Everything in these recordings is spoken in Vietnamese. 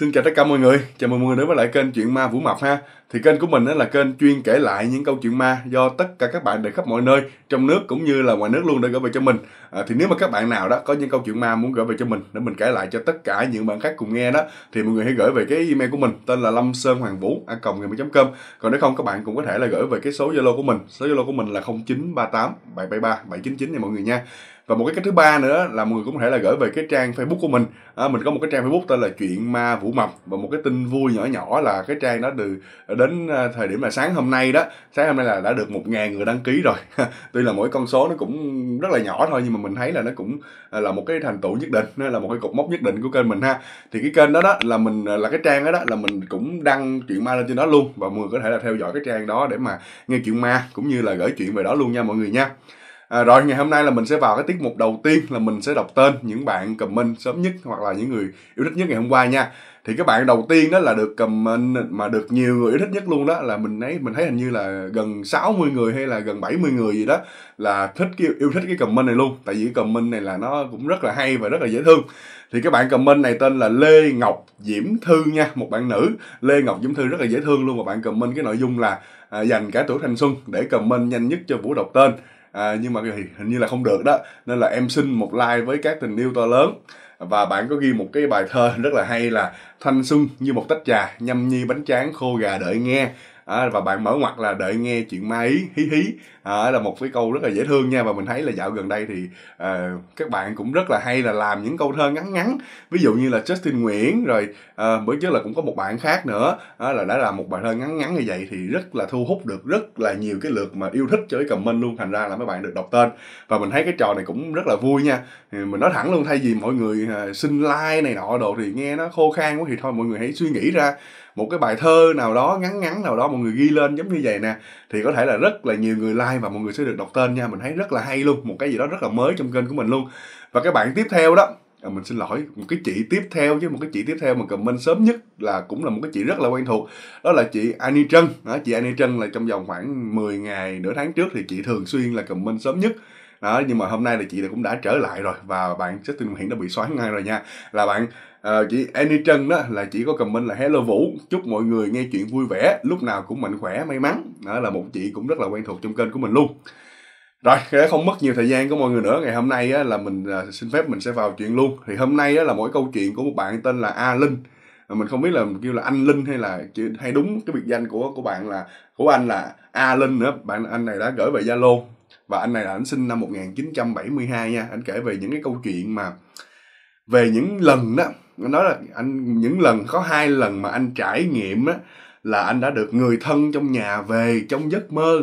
Xin chào tất cả mọi người, chào mừng mọi người đến với lại kênh Chuyện Ma Vũ Mập ha Thì kênh của mình là kênh chuyên kể lại những câu chuyện ma do tất cả các bạn để khắp mọi nơi Trong nước cũng như là ngoài nước luôn để gửi về cho mình à, Thì nếu mà các bạn nào đó có những câu chuyện ma muốn gửi về cho mình Để mình kể lại cho tất cả những bạn khác cùng nghe đó Thì mọi người hãy gửi về cái email của mình tên là lâm sơn hoàng vũ a com Còn nếu không các bạn cũng có thể là gửi về cái số Zalo của mình Số Zalo của mình là 0938 773 799 nha mọi người nha và một cái cách thứ ba nữa là mọi người cũng có thể là gửi về cái trang facebook của mình à, mình có một cái trang facebook tên là chuyện ma vũ mập và một cái tin vui nhỏ nhỏ là cái trang đó từ đến à, thời điểm là sáng hôm nay đó sáng hôm nay là đã được một ngàn người đăng ký rồi tuy là mỗi con số nó cũng rất là nhỏ thôi nhưng mà mình thấy là nó cũng à, là một cái thành tựu nhất định nó là một cái cột mốc nhất định của kênh mình ha thì cái kênh đó đó là mình à, là cái trang đó đó là mình cũng đăng chuyện ma lên trên đó luôn và mọi người có thể là theo dõi cái trang đó để mà nghe chuyện ma cũng như là gửi chuyện về đó luôn nha mọi người nha À, rồi ngày hôm nay là mình sẽ vào cái tiết mục đầu tiên là mình sẽ đọc tên những bạn comment sớm nhất hoặc là những người yêu thích nhất ngày hôm qua nha. Thì các bạn đầu tiên đó là được comment mà được nhiều người yêu thích nhất luôn đó là mình thấy mình thấy hình như là gần 60 người hay là gần 70 người gì đó là thích cái, yêu thích cái comment này luôn. Tại vì cái comment này là nó cũng rất là hay và rất là dễ thương. Thì các bạn comment này tên là Lê Ngọc Diễm Thư nha, một bạn nữ. Lê Ngọc Diễm Thư rất là dễ thương luôn và bạn comment cái nội dung là à, dành cả tuổi thanh xuân để comment nhanh nhất cho Vũ đọc tên à, nhưng mà hình như là không được đó nên là em xin một like với các tình yêu to lớn và bạn có ghi một cái bài thơ rất là hay là thanh xuân như một tách trà nhâm nhi bánh tráng khô gà đợi nghe à, và bạn mở ngoặt là đợi nghe chuyện ma ý hí hí à, là một cái câu rất là dễ thương nha và mình thấy là dạo gần đây thì à, các bạn cũng rất là hay là làm những câu thơ ngắn ngắn ví dụ như là Justin Nguyễn rồi à, bữa trước là cũng có một bạn khác nữa à, là đã làm một bài thơ ngắn ngắn như vậy thì rất là thu hút được rất là nhiều cái lượt mà yêu thích cho cái comment luôn thành ra là mấy bạn được đọc tên và mình thấy cái trò này cũng rất là vui nha thì mình nói thẳng luôn thay vì mọi người à, xin like này nọ đồ thì nghe nó khô khan quá thì thôi mọi người hãy suy nghĩ ra một cái bài thơ nào đó ngắn ngắn nào đó mọi người ghi lên giống như vậy nè thì có thể là rất là nhiều người like và mọi người sẽ được đọc tên nha mình thấy rất là hay luôn một cái gì đó rất là mới trong kênh của mình luôn và cái bạn tiếp theo đó à, mình xin lỗi một cái chị tiếp theo chứ một cái chị tiếp theo mà comment sớm nhất là cũng là một cái chị rất là quen thuộc đó là chị Ani Trân đó, chị Ani Trân là trong vòng khoảng 10 ngày nửa tháng trước thì chị thường xuyên là comment sớm nhất đó nhưng mà hôm nay là chị cũng đã trở lại rồi và bạn Justin hiện đã bị xóa ngay rồi nha là bạn uh, chị Annie Trân đó là chỉ có comment là hello Vũ chúc mọi người nghe chuyện vui vẻ lúc nào cũng mạnh khỏe may mắn đó là một chị cũng rất là quen thuộc trong kênh của mình luôn rồi để không mất nhiều thời gian của mọi người nữa ngày hôm nay á, là mình à, xin phép mình sẽ vào chuyện luôn thì hôm nay á, là mỗi câu chuyện của một bạn tên là a linh mình không biết là mình kêu là anh linh hay là hay đúng cái biệt danh của của bạn là của anh là a linh nữa bạn anh này đã gửi về zalo và anh này là anh sinh năm 1972 nha anh kể về những cái câu chuyện mà về những lần đó anh nói là anh những lần có hai lần mà anh trải nghiệm đó là anh đã được người thân trong nhà về trong giấc mơ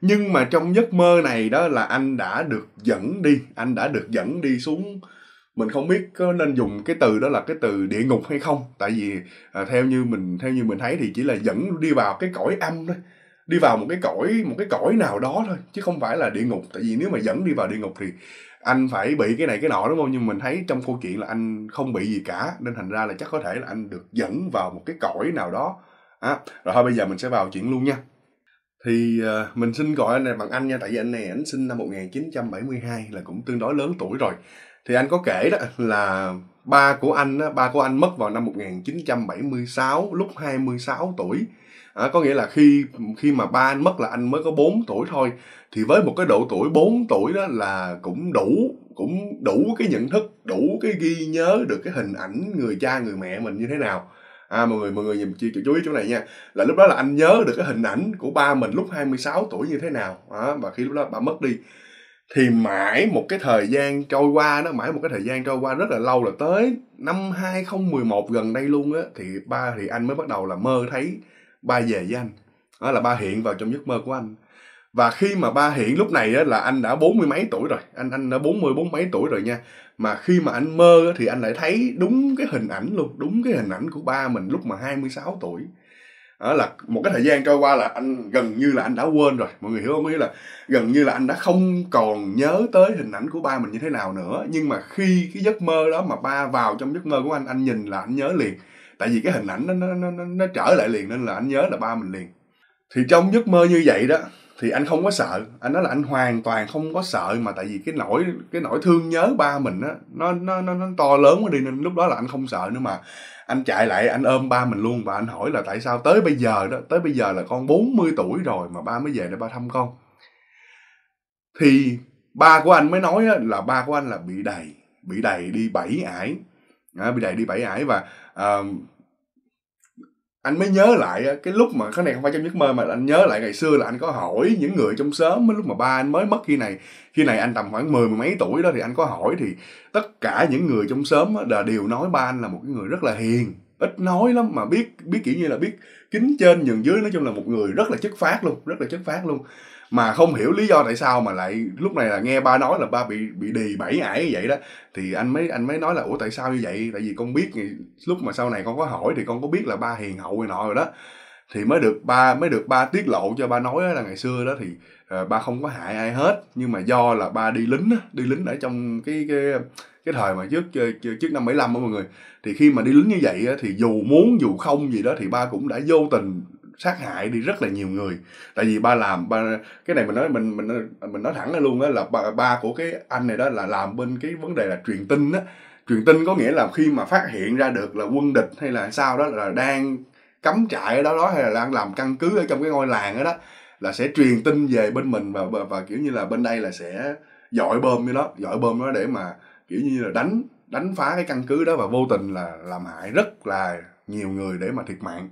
nhưng mà trong giấc mơ này đó là anh đã được dẫn đi anh đã được dẫn đi xuống mình không biết có nên dùng cái từ đó là cái từ địa ngục hay không tại vì à, theo như mình theo như mình thấy thì chỉ là dẫn đi vào cái cõi âm thôi đi vào một cái cõi một cái cõi nào đó thôi chứ không phải là địa ngục tại vì nếu mà dẫn đi vào địa ngục thì anh phải bị cái này cái nọ đúng không nhưng mình thấy trong câu chuyện là anh không bị gì cả nên thành ra là chắc có thể là anh được dẫn vào một cái cõi nào đó à, rồi thôi bây giờ mình sẽ vào chuyện luôn nha thì uh, mình xin gọi anh này bằng anh nha tại vì anh này anh sinh năm 1972 là cũng tương đối lớn tuổi rồi thì anh có kể đó là ba của anh á, ba của anh mất vào năm 1976 lúc 26 tuổi à, có nghĩa là khi khi mà ba anh mất là anh mới có 4 tuổi thôi thì với một cái độ tuổi 4 tuổi đó là cũng đủ cũng đủ cái nhận thức đủ cái ghi nhớ được cái hình ảnh người cha người mẹ mình như thế nào à mọi người mọi người nhìn chị chú ý chỗ này nha là lúc đó là anh nhớ được cái hình ảnh của ba mình lúc 26 tuổi như thế nào à, và khi lúc đó ba mất đi thì mãi một cái thời gian trôi qua nó mãi một cái thời gian trôi qua rất là lâu là tới năm 2011 gần đây luôn á thì ba thì anh mới bắt đầu là mơ thấy ba về với anh đó là ba hiện vào trong giấc mơ của anh và khi mà ba hiện lúc này á, là anh đã bốn mươi mấy tuổi rồi anh anh đã bốn mươi bốn mấy tuổi rồi nha mà khi mà anh mơ á, thì anh lại thấy đúng cái hình ảnh luôn đúng cái hình ảnh của ba mình lúc mà 26 tuổi đó là một cái thời gian trôi qua là anh gần như là anh đã quên rồi mọi người hiểu không ý là gần như là anh đã không còn nhớ tới hình ảnh của ba mình như thế nào nữa nhưng mà khi cái giấc mơ đó mà ba vào trong giấc mơ của anh anh nhìn là anh nhớ liền tại vì cái hình ảnh nó nó nó, nó nó trở lại liền nên là anh nhớ là ba mình liền thì trong giấc mơ như vậy đó thì anh không có sợ anh nói là anh hoàn toàn không có sợ mà tại vì cái nỗi cái nỗi thương nhớ ba mình á nó nó nó, nó to lớn quá đi nên lúc đó là anh không sợ nữa mà anh chạy lại anh ôm ba mình luôn và anh hỏi là tại sao tới bây giờ đó tới bây giờ là con 40 tuổi rồi mà ba mới về để ba thăm con thì ba của anh mới nói là ba của anh là bị đầy bị đầy đi bảy ải à, bị đầy đi bảy ải và ờ, anh mới nhớ lại cái lúc mà cái này không phải trong giấc mơ mà anh nhớ lại ngày xưa là anh có hỏi những người trong xóm lúc mà ba anh mới mất khi này khi này anh tầm khoảng mười mấy tuổi đó thì anh có hỏi thì tất cả những người trong xóm là đều nói ba anh là một cái người rất là hiền ít nói lắm mà biết biết kiểu như là biết kính trên nhường dưới nói chung là một người rất là chất phát luôn rất là chất phát luôn mà không hiểu lý do tại sao mà lại lúc này là nghe ba nói là ba bị bị đì bẫy ải như vậy đó thì anh mới anh mới nói là ủa tại sao như vậy tại vì con biết lúc mà sau này con có hỏi thì con có biết là ba hiền hậu rồi nọ rồi đó thì mới được ba mới được ba tiết lộ cho ba nói là ngày xưa đó thì uh, ba không có hại ai hết nhưng mà do là ba đi lính đi lính ở trong cái cái cái thời mà trước trước năm 75 á mọi người thì khi mà đi lính như vậy thì dù muốn dù không gì đó thì ba cũng đã vô tình sát hại đi rất là nhiều người tại vì ba làm ba cái này mình nói mình mình mình nói thẳng luôn đó là ba, ba của cái anh này đó là làm bên cái vấn đề là truyền tin á truyền tin có nghĩa là khi mà phát hiện ra được là quân địch hay là sao đó là đang cắm trại ở đó đó hay là đang làm căn cứ ở trong cái ngôi làng đó đó là sẽ truyền tin về bên mình và và, và kiểu như là bên đây là sẽ dội bơm như đó dội bơm đó để mà kiểu như là đánh đánh phá cái căn cứ đó và vô tình là làm hại rất là nhiều người để mà thiệt mạng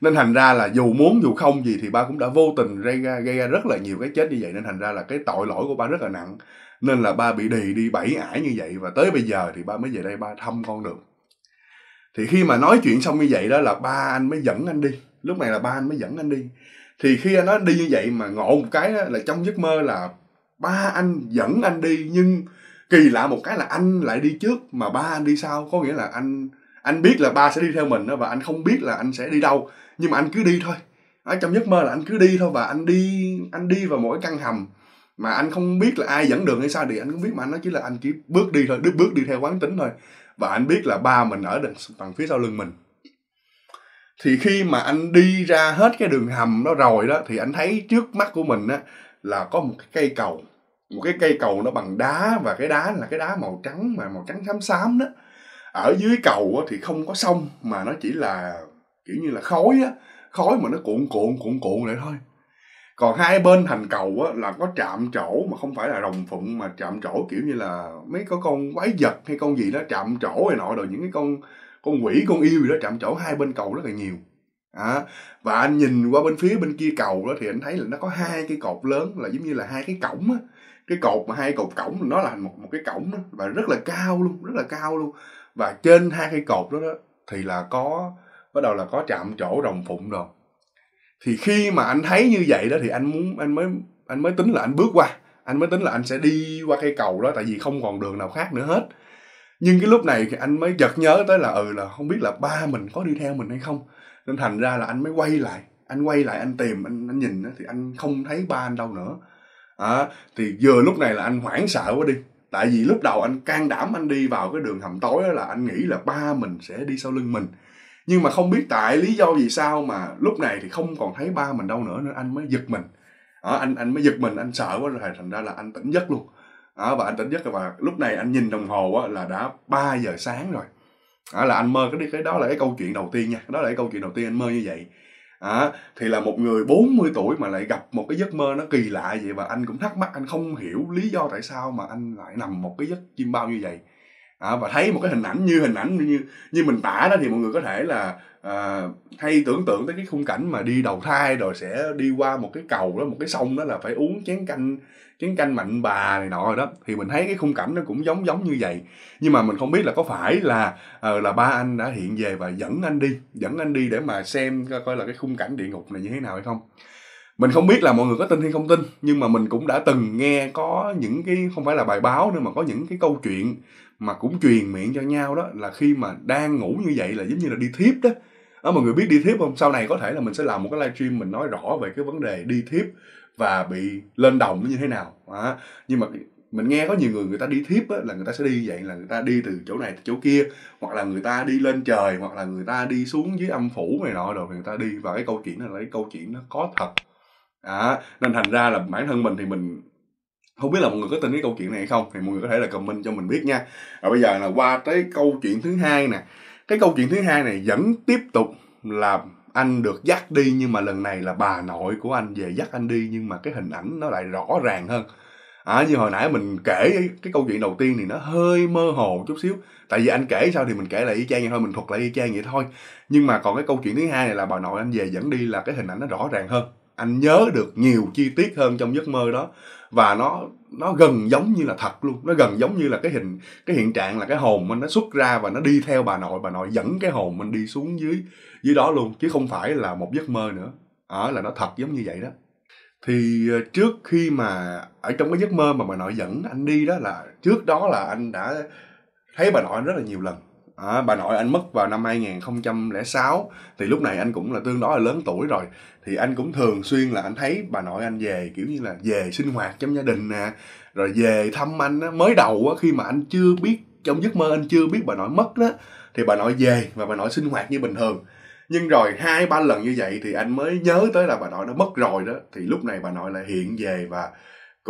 nên thành ra là dù muốn dù không gì thì ba cũng đã vô tình gây ra, gây ra rất là nhiều cái chết như vậy nên thành ra là cái tội lỗi của ba rất là nặng nên là ba bị đì đi bảy ải như vậy và tới bây giờ thì ba mới về đây ba thăm con được thì khi mà nói chuyện xong như vậy đó là ba anh mới dẫn anh đi lúc này là ba anh mới dẫn anh đi thì khi anh nói đi như vậy mà ngộ một cái là trong giấc mơ là ba anh dẫn anh đi nhưng kỳ lạ một cái là anh lại đi trước mà ba anh đi sau có nghĩa là anh anh biết là ba sẽ đi theo mình đó và anh không biết là anh sẽ đi đâu nhưng mà anh cứ đi thôi ở trong giấc mơ là anh cứ đi thôi và anh đi anh đi vào mỗi căn hầm mà anh không biết là ai dẫn đường hay sao thì anh cũng biết mà anh nói chỉ là anh chỉ bước đi thôi đứt bước đi theo quán tính thôi và anh biết là ba mình ở đằng bằng phía sau lưng mình thì khi mà anh đi ra hết cái đường hầm đó rồi đó thì anh thấy trước mắt của mình á là có một cái cây cầu một cái cây cầu nó bằng đá và cái đá là cái đá màu trắng mà màu trắng xám xám đó ở dưới cầu á, thì không có sông mà nó chỉ là kiểu như là khói á khói mà nó cuộn cuộn cuộn cuộn lại thôi còn hai bên thành cầu á là có chạm chỗ mà không phải là rồng phụng mà chạm chỗ kiểu như là mấy có con quái vật hay con gì đó chạm chỗ này nọ rồi những cái con con quỷ con yêu gì đó chạm chỗ hai bên cầu rất là nhiều à, và anh nhìn qua bên phía bên kia cầu đó thì anh thấy là nó có hai cái cột lớn là giống như là hai cái cổng á cái cột mà hai cột cổng nó là một một cái cổng đó và rất là cao luôn rất là cao luôn và trên hai cái cột đó, đó thì là có bắt đầu là có chạm chỗ rồng phụng rồi thì khi mà anh thấy như vậy đó thì anh muốn anh mới anh mới tính là anh bước qua anh mới tính là anh sẽ đi qua cây cầu đó tại vì không còn đường nào khác nữa hết nhưng cái lúc này thì anh mới chợt nhớ tới là ừ là không biết là ba mình có đi theo mình hay không nên thành ra là anh mới quay lại anh quay lại anh tìm anh, anh nhìn thì anh không thấy ba anh đâu nữa à, thì vừa lúc này là anh hoảng sợ quá đi tại vì lúc đầu anh can đảm anh đi vào cái đường hầm tối là anh nghĩ là ba mình sẽ đi sau lưng mình nhưng mà không biết tại lý do vì sao mà lúc này thì không còn thấy ba mình đâu nữa nên anh mới giật mình à, anh anh mới giật mình anh sợ quá rồi thành ra là anh tỉnh giấc luôn à, và anh tỉnh giấc và lúc này anh nhìn đồng hồ á, là đã 3 giờ sáng rồi à, là anh mơ cái cái đó là cái câu chuyện đầu tiên nha đó là cái câu chuyện đầu tiên anh mơ như vậy à, thì là một người 40 tuổi mà lại gặp một cái giấc mơ nó kỳ lạ vậy và anh cũng thắc mắc anh không hiểu lý do tại sao mà anh lại nằm một cái giấc chim bao như vậy à, và thấy một cái hình ảnh như hình ảnh như như mình tả đó thì mọi người có thể là à, hay tưởng tượng tới cái khung cảnh mà đi đầu thai rồi sẽ đi qua một cái cầu đó một cái sông đó là phải uống chén canh chén canh mạnh bà này nọ rồi đó thì mình thấy cái khung cảnh nó cũng giống giống như vậy nhưng mà mình không biết là có phải là à, là ba anh đã hiện về và dẫn anh đi dẫn anh đi để mà xem coi, là cái khung cảnh địa ngục này như thế nào hay không mình không biết là mọi người có tin hay không tin nhưng mà mình cũng đã từng nghe có những cái không phải là bài báo nữa mà có những cái câu chuyện mà cũng truyền miệng cho nhau đó là khi mà đang ngủ như vậy là giống như là đi thiếp đó đó mọi người biết đi thiếp không sau này có thể là mình sẽ làm một cái livestream mình nói rõ về cái vấn đề đi thiếp và bị lên đồng như thế nào à, nhưng mà mình nghe có nhiều người người ta đi thiếp á, là người ta sẽ đi vậy là người ta đi từ chỗ này tới chỗ kia hoặc là người ta đi lên trời hoặc là người ta đi xuống dưới âm phủ này nọ rồi người ta đi và cái câu chuyện này là cái câu chuyện nó có thật à, nên thành ra là bản thân mình thì mình không biết là mọi người có tin cái câu chuyện này hay không thì mọi người có thể là comment cho mình biết nha rồi bây giờ là qua tới câu chuyện thứ hai nè cái câu chuyện thứ hai này vẫn tiếp tục là anh được dắt đi nhưng mà lần này là bà nội của anh về dắt anh đi nhưng mà cái hình ảnh nó lại rõ ràng hơn à, như hồi nãy mình kể cái câu chuyện đầu tiên thì nó hơi mơ hồ chút xíu tại vì anh kể sao thì mình kể lại y chang vậy thôi mình thuật lại y chang vậy thôi nhưng mà còn cái câu chuyện thứ hai này là bà nội anh về dẫn đi là cái hình ảnh nó rõ ràng hơn anh nhớ được nhiều chi tiết hơn trong giấc mơ đó và nó nó gần giống như là thật luôn nó gần giống như là cái hình cái hiện trạng là cái hồn mình nó xuất ra và nó đi theo bà nội bà nội dẫn cái hồn mình đi xuống dưới dưới đó luôn chứ không phải là một giấc mơ nữa à, là nó thật giống như vậy đó thì ờ, trước khi mà ở trong cái giấc mơ mà bà nội dẫn anh đi đó là trước đó là anh đã thấy bà nội rất là nhiều lần À, bà nội anh mất vào năm 2006 thì lúc này anh cũng là tương đối là lớn tuổi rồi thì anh cũng thường xuyên là anh thấy bà nội anh về kiểu như là về sinh hoạt trong gia đình nè rồi về thăm anh á mới đầu á khi mà anh chưa biết trong giấc mơ anh chưa biết bà nội mất đó thì bà nội về và bà nội sinh hoạt như bình thường nhưng rồi hai ba lần như vậy thì anh mới nhớ tới là bà nội đã mất rồi đó thì lúc này bà nội lại hiện về và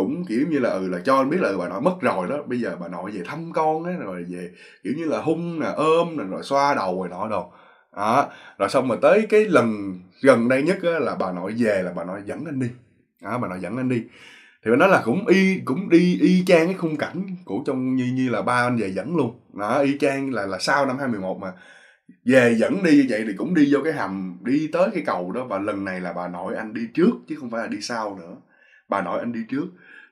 cũng kiểu như là ừ là cho anh biết là ừ, bà nội mất rồi đó bây giờ bà nội về thăm con ấy rồi về kiểu như là hung nè ôm nè rồi xoa đầu rồi nọ đồ đó rồi xong mà tới cái lần gần đây nhất á, là bà nội về là bà nội dẫn anh đi đó, bà nội dẫn anh đi thì nó là cũng y cũng đi y chang cái khung cảnh của trong như như là ba anh về dẫn luôn đó y chang là là sau năm 2011 mà về dẫn đi như vậy thì cũng đi vô cái hầm đi tới cái cầu đó và lần này là bà nội anh đi trước chứ không phải là đi sau nữa bà nội anh đi trước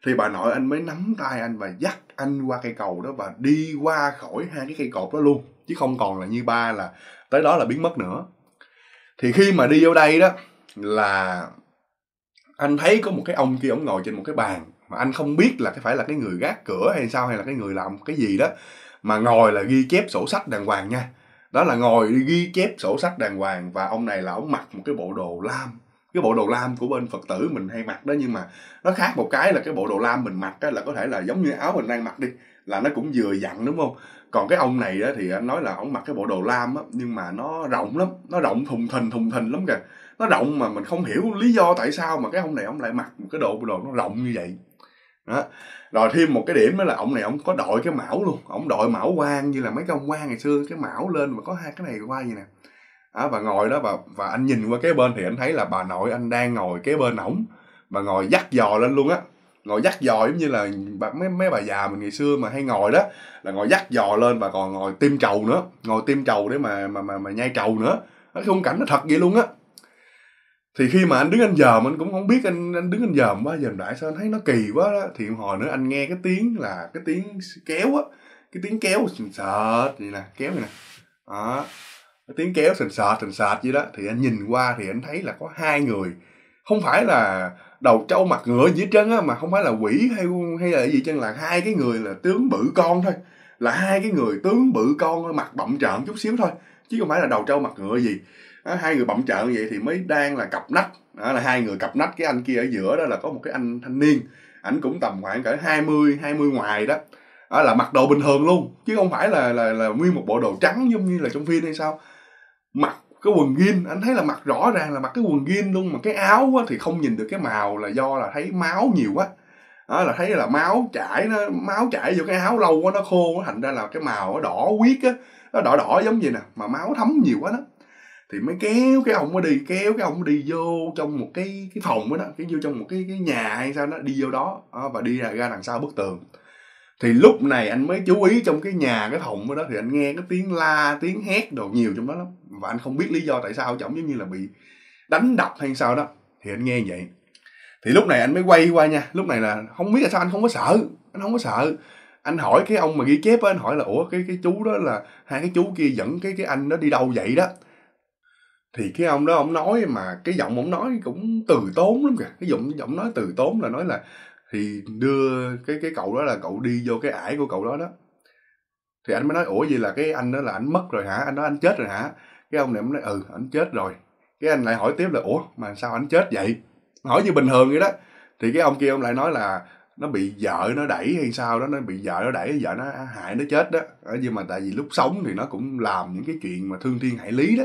thì bà nội anh mới nắm tay anh và dắt anh qua cây cầu đó và đi qua khỏi hai cái cây cột đó luôn chứ không còn là như ba là tới đó là biến mất nữa thì khi mà đi vô đây đó là anh thấy có một cái ông kia ông ngồi trên một cái bàn mà anh không biết là cái phải là cái người gác cửa hay sao hay là cái người làm cái gì đó mà ngồi là ghi chép sổ sách đàng hoàng nha đó là ngồi ghi chép sổ sách đàng hoàng và ông này là ông mặc một cái bộ đồ lam cái bộ đồ lam của bên phật tử mình hay mặc đó nhưng mà nó khác một cái là cái bộ đồ lam mình mặc á, là có thể là giống như áo mình đang mặc đi là nó cũng vừa dặn đúng không còn cái ông này á, thì anh nói là ông mặc cái bộ đồ lam á, nhưng mà nó rộng lắm nó rộng thùng thình thùng thình lắm kìa nó rộng mà mình không hiểu lý do tại sao mà cái ông này ông lại mặc một cái đồ đồ nó rộng như vậy đó. rồi thêm một cái điểm đó là ông này ông có đội cái mão luôn ông đội mão quan như là mấy cái ông quan ngày xưa cái mão lên mà có hai cái này qua vậy nè à, bà ngồi đó và và anh nhìn qua cái bên thì anh thấy là bà nội anh đang ngồi kế bên ổng bà ngồi dắt dò lên luôn á ngồi dắt dò giống như là mấy mấy bà già mình ngày xưa mà hay ngồi đó là ngồi dắt dò lên và còn ngồi tiêm trầu nữa ngồi tiêm trầu để mà mà mà, mà nhai trầu nữa cái khung cảnh nó thật vậy luôn á thì khi mà anh đứng anh dòm anh cũng không biết anh anh đứng anh dòm quá dòm đại sao anh thấy nó kỳ quá đó thì hồi nữa anh nghe cái tiếng là cái tiếng kéo á cái tiếng kéo sợ vậy nè kéo vậy nè đó tiếng kéo sình sạt sình sạt gì đó thì anh nhìn qua thì anh thấy là có hai người không phải là đầu trâu mặt ngựa gì hết trơn á mà không phải là quỷ hay hay là gì chân là hai cái người là tướng bự con thôi là hai cái người tướng bự con mặt bậm trợn chút xíu thôi chứ không phải là đầu trâu mặt ngựa gì đó, hai người bậm trợn vậy thì mới đang là cặp nách đó là hai người cặp nách cái anh kia ở giữa đó là có một cái anh thanh niên ảnh cũng tầm khoảng cỡ 20, 20 ngoài đó đó là mặc đồ bình thường luôn chứ không phải là là là nguyên một bộ đồ trắng giống như là trong phim hay sao mặc cái quần jean anh thấy là mặc rõ ràng là mặc cái quần jean luôn mà cái áo á, thì không nhìn được cái màu là do là thấy máu nhiều quá đó là thấy là máu chảy nó máu chảy vô cái áo lâu quá nó khô thành ra là cái màu đỏ huyết á nó đỏ đỏ giống vậy nè mà máu thấm nhiều quá đó thì mới kéo cái ông đi kéo cái ông đi vô trong một cái cái phòng đó, đó cái vô trong một cái cái nhà hay sao đó đi vô đó à, và đi ra, ra đằng sau bức tường thì lúc này anh mới chú ý trong cái nhà cái thùng đó thì anh nghe cái tiếng la tiếng hét đồ nhiều trong đó lắm và anh không biết lý do tại sao chổng giống như là bị đánh đập hay sao đó thì anh nghe vậy thì lúc này anh mới quay qua nha lúc này là không biết là sao anh không có sợ anh không có sợ anh hỏi cái ông mà ghi chép á anh hỏi là ủa cái cái chú đó là hai cái chú kia dẫn cái cái anh đó đi đâu vậy đó thì cái ông đó ông nói mà cái giọng ông nói cũng từ tốn lắm kìa cái giọng giọng nói từ tốn là nói là thì đưa cái cái cậu đó là cậu đi vô cái ải của cậu đó đó thì anh mới nói ủa gì là cái anh đó là anh mất rồi hả anh nói anh chết rồi hả cái ông này mới nói ừ anh chết rồi cái anh lại hỏi tiếp là ủa mà sao anh chết vậy hỏi như bình thường vậy đó thì cái ông kia ông lại nói là nó bị vợ nó đẩy hay sao đó nó bị vợ nó đẩy vợ nó hại nó chết đó ờ, nhưng mà tại vì lúc sống thì nó cũng làm những cái chuyện mà thương thiên hại lý đó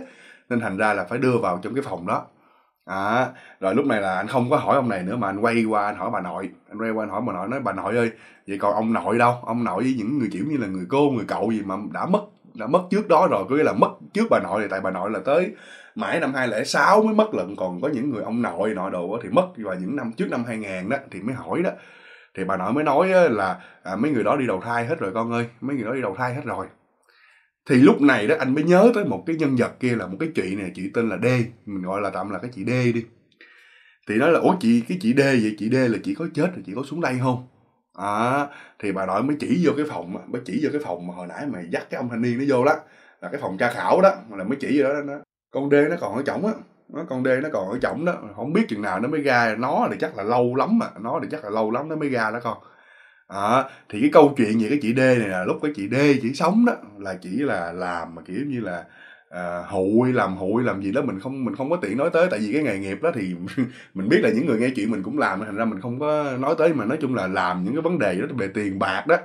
nên thành ra là phải đưa vào trong cái phòng đó à, rồi lúc này là anh không có hỏi ông này nữa mà anh quay qua anh hỏi bà nội anh quay qua anh hỏi bà nội nói bà nội ơi vậy còn ông nội đâu ông nội với những người kiểu như là người cô người cậu gì mà đã mất đã mất trước đó rồi có nghĩa là mất trước bà nội thì tại bà nội là tới mãi năm 2006 mới mất lận còn có những người ông nội nội đồ thì mất và những năm trước năm 2000 đó thì mới hỏi đó thì bà nội mới nói là à, mấy người đó đi đầu thai hết rồi con ơi mấy người đó đi đầu thai hết rồi thì lúc này đó anh mới nhớ tới một cái nhân vật kia là một cái chị này chị tên là D mình gọi là tạm là cái chị D đi thì nói là ủa chị cái chị D vậy chị D là chị có chết rồi chị có xuống đây không à, thì bà nội mới chỉ vô cái phòng mới chỉ vô cái phòng mà hồi nãy mày dắt cái ông thanh niên nó vô đó là cái phòng tra khảo đó là mới chỉ vô đó, đó đó con D nó còn ở chổng á nó con D nó còn ở chổng đó không biết chừng nào nó mới ra nó thì chắc là lâu lắm mà nó thì chắc là lâu lắm nó mới ra đó con à, thì cái câu chuyện về cái chị D này là lúc cái chị D chỉ sống đó là chỉ là làm mà kiểu như là à, hụi làm hụi làm gì đó mình không mình không có tiện nói tới tại vì cái nghề nghiệp đó thì mình biết là những người nghe chuyện mình cũng làm thành ra mình không có nói tới mà nói chung là làm những cái vấn đề đó về tiền bạc đó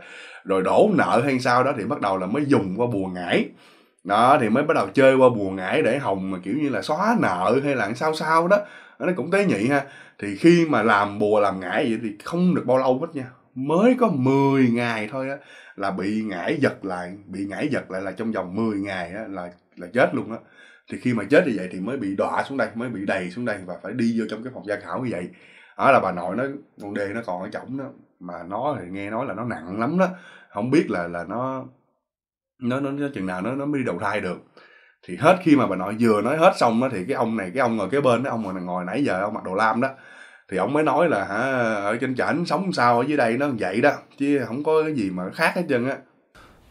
rồi đổ nợ hay sao đó thì bắt đầu là mới dùng qua bùa ngải đó thì mới bắt đầu chơi qua bùa ngải để hồng mà kiểu như là xóa nợ hay là sao sao đó nó cũng tế nhị ha thì khi mà làm bùa làm ngải vậy thì không được bao lâu hết nha mới có 10 ngày thôi á là bị ngải giật lại bị ngải giật lại là trong vòng 10 ngày á là là chết luôn á thì khi mà chết như vậy thì mới bị đọa xuống đây mới bị đầy xuống đây và phải đi vô trong cái phòng gia khảo như vậy đó là bà nội nó con đê nó còn ở chổng đó mà nó thì nghe nói là nó nặng lắm đó không biết là là nó nó nó, nó chừng nào nó nó mới đi đầu thai được thì hết khi mà bà nội vừa nói hết xong đó thì cái ông này cái ông ngồi kế bên đó ông ngồi, ngồi nãy giờ ông mặc đồ lam đó thì ông mới nói là hả ở trên chảnh sống sao ở dưới đây nó vậy đó chứ không có cái gì mà khác hết trơn á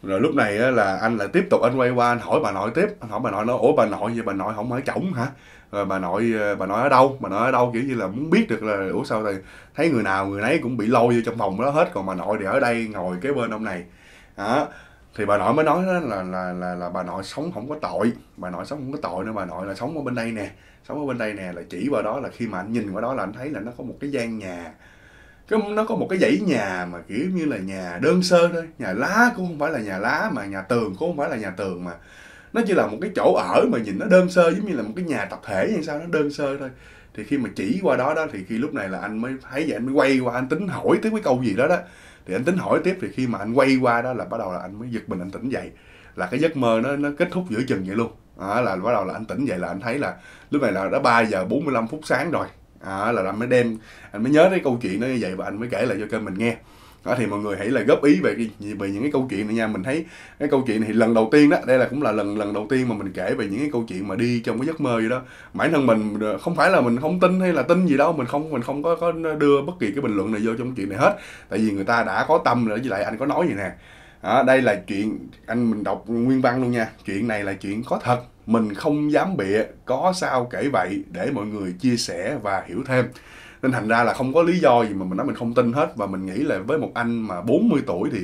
rồi lúc này á là anh lại tiếp tục anh quay qua anh hỏi bà nội tiếp anh hỏi bà nội nó ủa bà nội gì bà nội không ở chổng hả rồi bà nội ờ, bà nội ở đâu bà nội ở đâu kiểu như là muốn biết được là ủa sao thì thấy người nào người nấy cũng bị lôi vô trong phòng đó hết còn bà nội thì ở đây ngồi cái bên ông này đó thì bà nội mới nói đó là là là, là bà nội sống không có tội bà nội sống không có tội nữa bà nội là sống ở bên đây nè sống ở bên đây nè là chỉ vào đó là khi mà anh nhìn qua đó là anh thấy là nó có một cái gian nhà cái nó có một cái dãy nhà mà kiểu như là nhà đơn sơ thôi nhà lá cũng không phải là nhà lá mà nhà tường cũng không phải là nhà tường mà nó chỉ là một cái chỗ ở mà nhìn nó đơn sơ giống như là một cái nhà tập thể hay sao nó đơn sơ thôi thì khi mà chỉ qua đó đó thì khi lúc này là anh mới thấy vậy anh mới quay qua anh tính hỏi tiếp cái câu gì đó đó thì anh tính hỏi tiếp thì khi mà anh quay qua đó là bắt đầu là anh mới giật mình anh tỉnh dậy là cái giấc mơ nó nó kết thúc giữa chừng vậy luôn à, là bắt đầu là anh tỉnh dậy là anh thấy là lúc này là đã 3 giờ 45 phút sáng rồi à, là anh mới đem anh mới nhớ cái câu chuyện nó như vậy và anh mới kể lại cho kênh mình nghe đó thì mọi người hãy là góp ý về cái, về những cái câu chuyện này nha mình thấy cái câu chuyện này thì lần đầu tiên đó đây là cũng là lần lần đầu tiên mà mình kể về những cái câu chuyện mà đi trong cái giấc mơ gì đó bản thân mình không phải là mình không tin hay là tin gì đâu mình không mình không có có đưa bất kỳ cái bình luận này vô trong chuyện này hết tại vì người ta đã có tâm rồi với lại anh có nói gì nè à, đây là chuyện anh mình đọc nguyên văn luôn nha chuyện này là chuyện có thật mình không dám bịa có sao kể vậy để mọi người chia sẻ và hiểu thêm nên thành ra là không có lý do gì mà mình nói mình không tin hết và mình nghĩ là với một anh mà 40 tuổi thì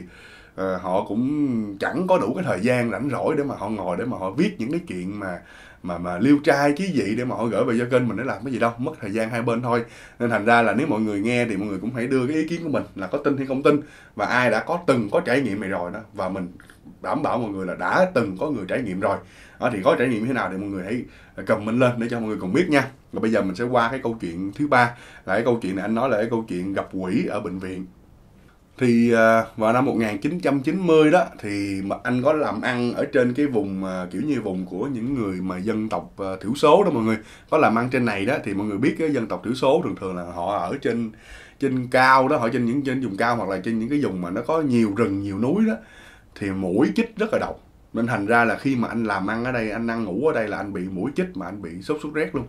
uh, họ cũng chẳng có đủ cái thời gian rảnh rỗi để mà họ ngồi để mà họ viết những cái chuyện mà mà mà lưu trai chí gì để mà họ gửi về cho kênh mình để làm cái gì đâu mất thời gian hai bên thôi nên thành ra là nếu mọi người nghe thì mọi người cũng hãy đưa cái ý kiến của mình là có tin hay không tin và ai đã có từng có trải nghiệm này rồi đó và mình đảm bảo mọi người là đã từng có người trải nghiệm rồi à, thì có trải nghiệm như thế nào thì mọi người hãy cầm mình lên để cho mọi người cùng biết nha và bây giờ mình sẽ qua cái câu chuyện thứ ba là cái câu chuyện này anh nói là cái câu chuyện gặp quỷ ở bệnh viện thì à, vào năm 1990 đó thì mà anh có làm ăn ở trên cái vùng à, kiểu như vùng của những người mà dân tộc à, thiểu số đó mọi người có làm ăn trên này đó thì mọi người biết cái dân tộc thiểu số thường thường là họ ở trên trên cao đó họ trên những trên vùng cao hoặc là trên những cái vùng mà nó có nhiều rừng nhiều núi đó thì mũi chích rất là độc nên thành ra là khi mà anh làm ăn ở đây anh ăn ngủ ở đây là anh bị mũi chích mà anh bị sốt xuất rét luôn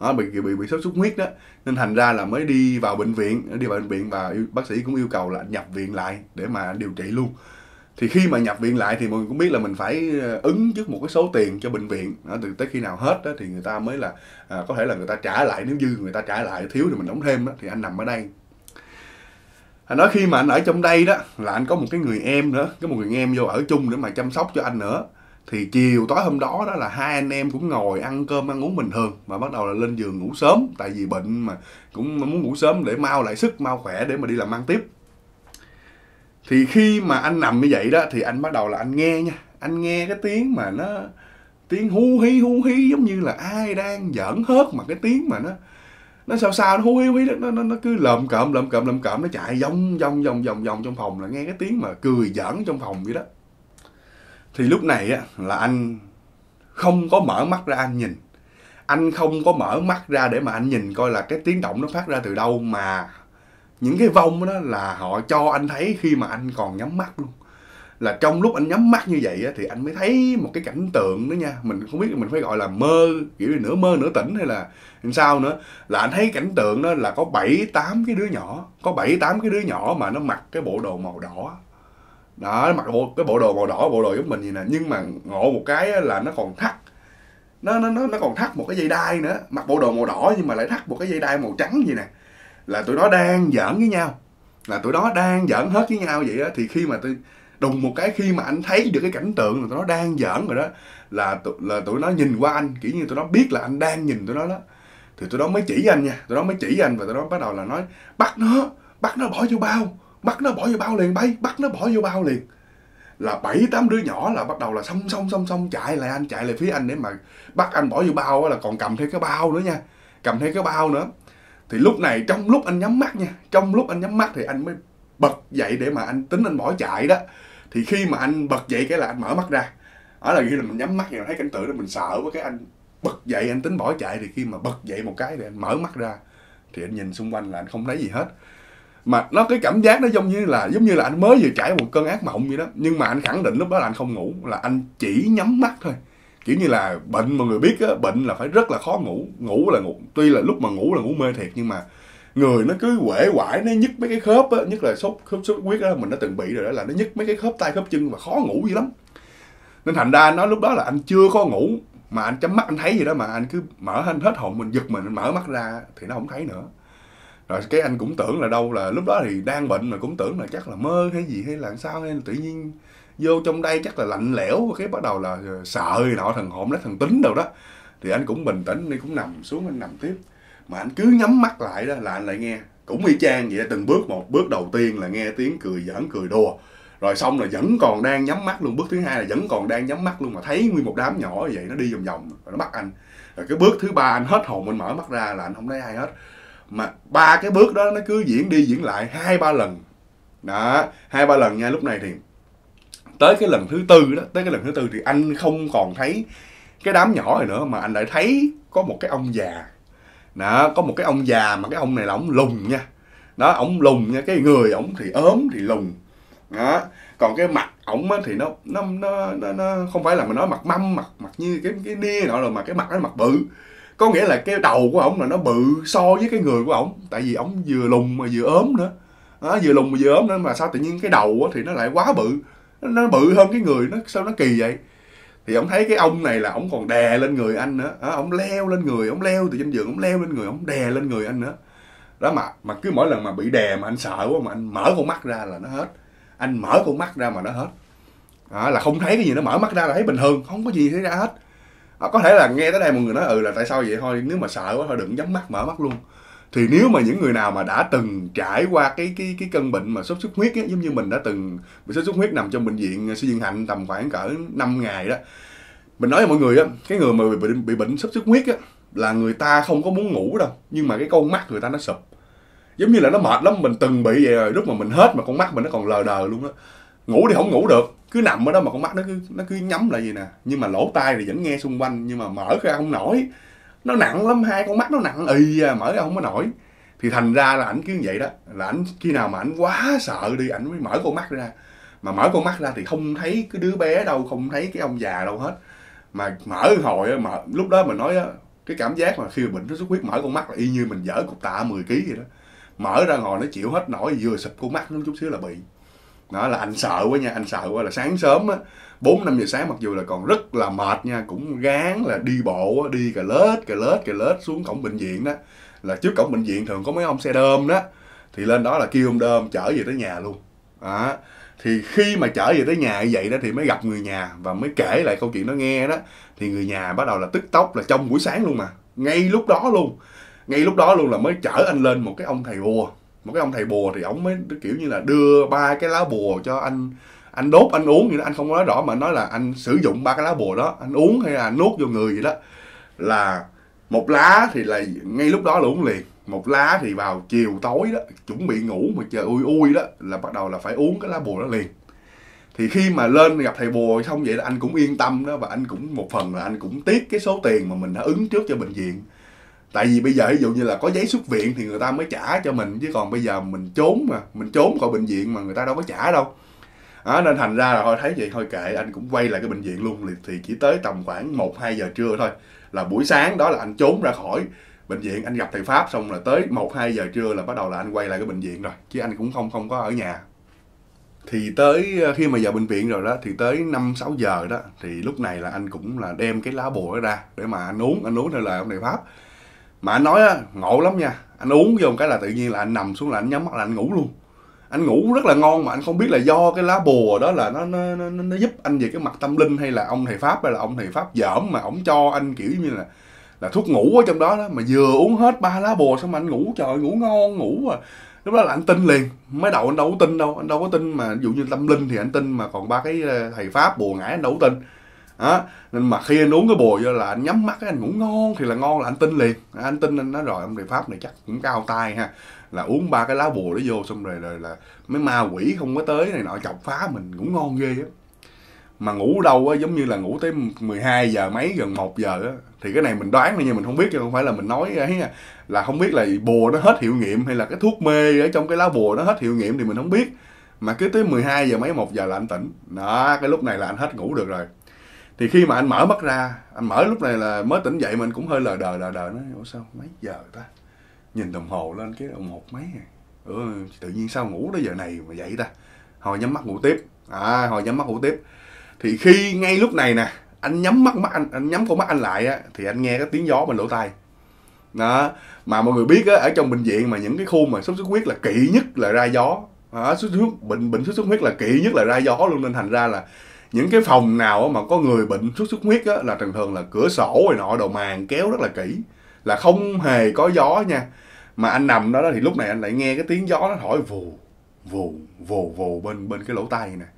đó, bị bị bị sốt xuất huyết đó nên thành ra là mới đi vào bệnh viện đi vào bệnh viện và bác sĩ cũng yêu cầu là nhập viện lại để mà điều trị luôn thì khi mà nhập viện lại thì mọi người cũng biết là mình phải ờ, ứng trước một cái số tiền cho bệnh viện đó, từ tới khi nào hết đó, thì người ta mới là à, có thể là người ta trả lại nếu dư người ta trả lại thiếu thì mình đóng thêm đó thì anh nằm ở đây anh nói khi mà anh ở trong đây đó là anh có một cái người em nữa có một người em vô ở chung để mà chăm sóc cho anh nữa thì chiều tối hôm đó đó là hai anh em cũng ngồi ăn cơm ăn uống bình thường và bắt đầu là lên giường ngủ sớm tại vì bệnh mà cũng muốn ngủ sớm để mau lại sức mau khỏe để mà đi làm ăn tiếp thì khi mà anh nằm như vậy đó thì anh bắt đầu là anh nghe nha anh nghe cái tiếng mà nó tiếng hu hí hu hí giống như là ai đang giỡn hớt mà cái tiếng mà nó nó sao sao nó hú hí hú hí nó, nó nó cứ lợm cộm lợm cộm lợm cộm nó chạy vòng vòng vòng vòng vòng trong phòng là nghe cái tiếng mà cười giỡn trong phòng vậy đó thì lúc này á, là anh không có mở mắt ra anh nhìn anh không có mở mắt ra để mà anh nhìn coi là cái tiếng động nó phát ra từ đâu mà những cái vong đó là họ cho anh thấy khi mà anh còn nhắm mắt luôn là trong lúc anh nhắm mắt như vậy á, thì anh mới thấy một cái cảnh tượng đó nha mình không biết mình phải gọi là mơ kiểu nửa mơ nửa tỉnh hay là làm sao nữa là anh thấy cảnh tượng đó là có bảy tám cái đứa nhỏ có bảy tám cái đứa nhỏ mà nó mặc cái bộ đồ màu đỏ đó mặc bộ, cái bộ đồ màu đỏ bộ đồ giống mình gì nè nhưng mà ngộ một cái là nó còn thắt nó nó nó nó còn thắt một cái dây đai nữa mặc bộ đồ màu đỏ nhưng mà lại thắt một cái dây đai màu trắng gì nè là tụi nó đang giỡn với nhau là tụi nó đang giỡn hết với nhau vậy á thì khi mà tôi đùng một cái khi mà anh thấy được cái cảnh tượng là tụi nó đang giỡn rồi đó là tụi, là tụi nó nhìn qua anh kiểu như tụi nó biết là anh đang nhìn tụi nó đó thì tụi nó mới chỉ anh nha tụi nó mới chỉ anh và tụi nó bắt đầu là nói bắt nó bắt nó bỏ vô bao bắt nó bỏ vô bao liền bay bắt nó bỏ vô bao liền là bảy tám đứa nhỏ là bắt đầu là song song song song chạy lại anh chạy lại phía anh để mà bắt anh bỏ vô bao là còn cầm thêm cái bao nữa nha cầm thêm cái bao nữa thì lúc này trong lúc anh nhắm mắt nha trong lúc anh nhắm mắt thì anh mới bật dậy để mà anh tính anh bỏ chạy đó thì khi mà anh bật dậy cái là anh mở mắt ra ở là khi mình nhắm mắt thì thấy cảnh tượng đó mình sợ với cái anh bật dậy anh tính bỏ chạy thì khi mà bật dậy một cái thì anh mở mắt ra thì anh nhìn xung quanh là anh không thấy gì hết mà nó cái cảm giác nó giống như là giống như là anh mới vừa trải một cơn ác mộng vậy đó nhưng mà anh khẳng định lúc đó là anh không ngủ là anh chỉ nhắm mắt thôi kiểu như là bệnh mà người biết á bệnh là phải rất là khó ngủ ngủ là ngủ tuy là lúc mà ngủ là ngủ mê thiệt nhưng mà người nó cứ quể quải nó nhức mấy cái khớp á nhất là sốt khớp sốt huyết á mình đã từng bị rồi đó là nó nhức mấy cái khớp tay khớp chân và khó ngủ gì lắm nên thành ra nói lúc đó là anh chưa có ngủ mà anh chấm mắt anh thấy gì đó mà anh cứ mở hết hết hồn mình giật mình mở mắt ra thì nó không thấy nữa rồi cái anh cũng tưởng là đâu là lúc đó thì đang bệnh mà cũng tưởng là chắc là mơ hay gì hay là sao nên tự nhiên vô trong đây chắc là lạnh lẽo cái bắt đầu là ờ, sợ thì nọ thằng hồn lấy thằng tính đâu đó thì anh cũng bình tĩnh đi cũng nằm xuống anh nằm tiếp mà anh cứ nhắm mắt lại đó là anh lại nghe cũng y chang vậy từng bước một bước đầu tiên là nghe tiếng cười giỡn cười đùa rồi xong là vẫn còn đang nhắm mắt luôn bước thứ hai là vẫn còn đang nhắm mắt luôn mà thấy nguyên một đám nhỏ vậy nó đi vòng vòng và nó bắt anh rồi cái bước thứ ba anh hết hồn anh mở mắt ra là anh không thấy ai hết mà ba cái bước đó nó cứ diễn đi diễn lại hai ba lần đó hai ba lần nha lúc này thì tới cái lần thứ tư đó tới cái lần thứ tư thì anh không còn thấy cái đám nhỏ này nữa mà anh lại thấy có một cái ông già đó có một cái ông già mà cái ông này là ông lùn nha đó ông lùn nha cái người ổng thì ốm thì lùn đó còn cái mặt ổng thì nó nó nó nó không phải là mình nói mặt mâm mặt mặt như cái cái nia nọ rồi mà cái mặt nó mặt bự có nghĩa là cái đầu của ổng là nó bự so với cái người của ổng tại vì ổng vừa lùn mà vừa ốm nữa đó, vừa lùn mà vừa ốm nữa mà sao tự nhiên cái đầu thì nó lại quá bự nó bự hơn cái người nó sao nó kỳ vậy thì ông thấy cái ông này là ông còn đè lên người anh nữa đó, ổng leo lên người ông leo từ trên giường ông leo lên người ông đè lên người anh nữa đó mà mà cứ mỗi lần mà bị đè mà anh sợ quá mà anh mở con mắt ra là nó hết anh mở con mắt ra mà nó hết đó, là không thấy cái gì nó mở mắt ra là thấy bình thường không có gì xảy ra hết à, có thể là nghe tới đây một người nói ừ là tại sao vậy thôi nếu mà sợ quá thôi đừng nhắm mắt mở mắt luôn thì nếu mà những người nào mà đã từng trải qua cái cái cái cân bệnh mà sốt xuất huyết ấy, giống như mình đã từng bị sốt xuất huyết nằm trong bệnh viện suy dương hạnh tầm khoảng cỡ 5 ngày đó mình nói với mọi người á cái người mà bị, bị, bị bệnh sốt xuất huyết á là người ta không có muốn ngủ đâu nhưng mà cái con mắt người ta nó sụp giống như là nó mệt lắm mình từng bị vậy rồi lúc mà mình hết mà con mắt mình nó còn lờ đờ luôn đó ngủ thì không ngủ được cứ nằm ở đó mà con mắt nó cứ nó cứ nhắm lại gì nè nhưng mà lỗ tai thì vẫn nghe xung quanh nhưng mà mở ra không nổi nó nặng lắm hai con mắt nó nặng y mở ra không có nổi thì thành ra là ảnh cứ như vậy đó là ảnh khi nào mà ảnh quá sợ đi ảnh mới mở con mắt ra mà mở con mắt ra thì không thấy cái đứa bé đâu không thấy cái ông già đâu hết mà mở hồi mà lúc đó mình nói đó, cái cảm giác mà khi mà bệnh nó xuất huyết mở con mắt là y như mình dở cục tạ 10 kg vậy đó mở ra ngồi nó chịu hết nổi vừa sụp con mắt nó chút xíu là bị đó là anh sợ quá nha anh sợ quá là sáng sớm á bốn năm giờ sáng mặc dù là còn rất là mệt nha cũng gán là đi bộ á, đi cà lết cà lết cà lết xuống cổng bệnh viện đó là trước cổng bệnh viện thường có mấy ông xe đơm đó thì lên đó là kêu ông đơm chở về tới nhà luôn đó thì khi mà chở về tới nhà như vậy đó thì mới gặp người nhà và mới kể lại câu chuyện nó nghe đó thì người nhà bắt đầu là tức tốc là trong buổi sáng luôn mà ngay lúc đó luôn ngay lúc đó luôn là mới chở anh lên một cái ông thầy bùa một cái ông thầy bùa thì ông mới kiểu như là đưa ba cái lá bùa cho anh anh đốt anh uống gì đó anh không nói rõ mà nói là anh sử dụng ba cái lá bùa đó anh uống hay là nuốt vô người gì đó là một lá thì là ngay lúc đó là uống liền một lá thì vào chiều tối đó chuẩn bị ngủ mà trời ui ui đó là bắt đầu là phải uống cái lá bùa đó liền thì khi mà lên gặp thầy bùa xong vậy là anh cũng yên tâm đó và anh cũng một phần là anh cũng tiếc cái số tiền mà mình đã ứng trước cho bệnh viện tại vì bây giờ ví dụ như là có giấy xuất viện thì người ta mới trả cho mình chứ còn bây giờ mình trốn mà mình trốn khỏi bệnh viện mà người ta đâu có trả đâu đó, nên thành ra là thôi thấy vậy thôi kệ anh cũng quay lại cái bệnh viện luôn thì chỉ tới tầm khoảng 1 2 giờ trưa thôi là buổi sáng đó là anh trốn ra khỏi bệnh viện anh gặp thầy pháp xong là tới 1 2 giờ trưa là bắt đầu là anh quay lại cái bệnh viện rồi chứ anh cũng không không có ở nhà thì tới ờ, khi mà vào bệnh viện rồi đó thì tới 5 6 giờ đó thì lúc này là anh cũng là đem cái lá bùa đó ra để mà anh uống anh uống theo lời ông thầy pháp mà anh nói á ngộ lắm nha anh uống vô một cái là tự nhiên là anh nằm xuống là anh nhắm mắt là anh ngủ luôn anh ngủ rất là ngon mà anh không biết là do cái lá bùa đó là nó nó, nó, nó giúp anh về cái mặt tâm linh hay là ông thầy pháp hay là ông thầy pháp dởm mà ổng cho anh kiểu như là là thuốc ngủ ở trong đó đó mà vừa uống hết ba lá bùa xong mà anh ngủ trời ngủ ngon ngủ à lúc đó là anh tin liền mới đầu anh đâu có tin đâu anh đâu có tin mà ví dụ như tâm linh thì anh tin mà còn ba cái ờ, thầy pháp bùa ngải anh đâu có tin đó nên mà khi anh uống cái bồi vô là anh nhắm mắt anh ngủ ngon thì là ngon là anh tin liền anh tin anh nói rồi ông thầy pháp này chắc cũng cao tay ha là uống ba cái lá bùa đó vô xong rồi rồi là mấy ma quỷ không có tới này nọ chọc phá mình ngủ ngon ghê á mà ngủ đâu á giống như là ngủ tới 12 giờ mấy gần 1 giờ á thì cái này mình đoán nhưng mình không biết chứ không phải là mình nói ấy là không biết là bùa nó hết hiệu nghiệm hay là cái thuốc mê ở trong cái lá bùa nó hết hiệu nghiệm thì mình không biết mà cứ tới 12 giờ mấy 1 giờ là anh tỉnh đó cái lúc này là anh hết ngủ được rồi thì khi mà anh mở mắt ra anh mở lúc này là mới tỉnh dậy mình cũng hơi lờ đờ lờ đờ nói sao mấy giờ ta nhìn đồng hồ lên cái đồng hồ mấy ừ, tự nhiên sao ngủ tới giờ này mà dậy ta hồi nhắm mắt ngủ tiếp à hồi nhắm mắt ngủ tiếp thì khi ngay lúc này nè anh nhắm mắt mắt anh anh nhắm con mắt anh lại á thì anh nghe cái tiếng gió bên lỗ tai đó mà mọi người biết á ở trong bệnh viện mà những cái khu mà sốt xuất huyết là kỵ nhất là ra gió đó, à, sốt xuất bệnh bệnh sốt xuất huyết là kỵ nhất là ra gió luôn nên thành ra là những cái phòng nào mà có người bệnh sốt xuất huyết á, là thường thường là cửa sổ rồi nọ đồ màn kéo rất là kỹ là không hề có gió nha mà anh nằm đó, thì lúc này anh lại nghe cái tiếng gió nó thổi vù vù vù vù bên bên cái lỗ tai này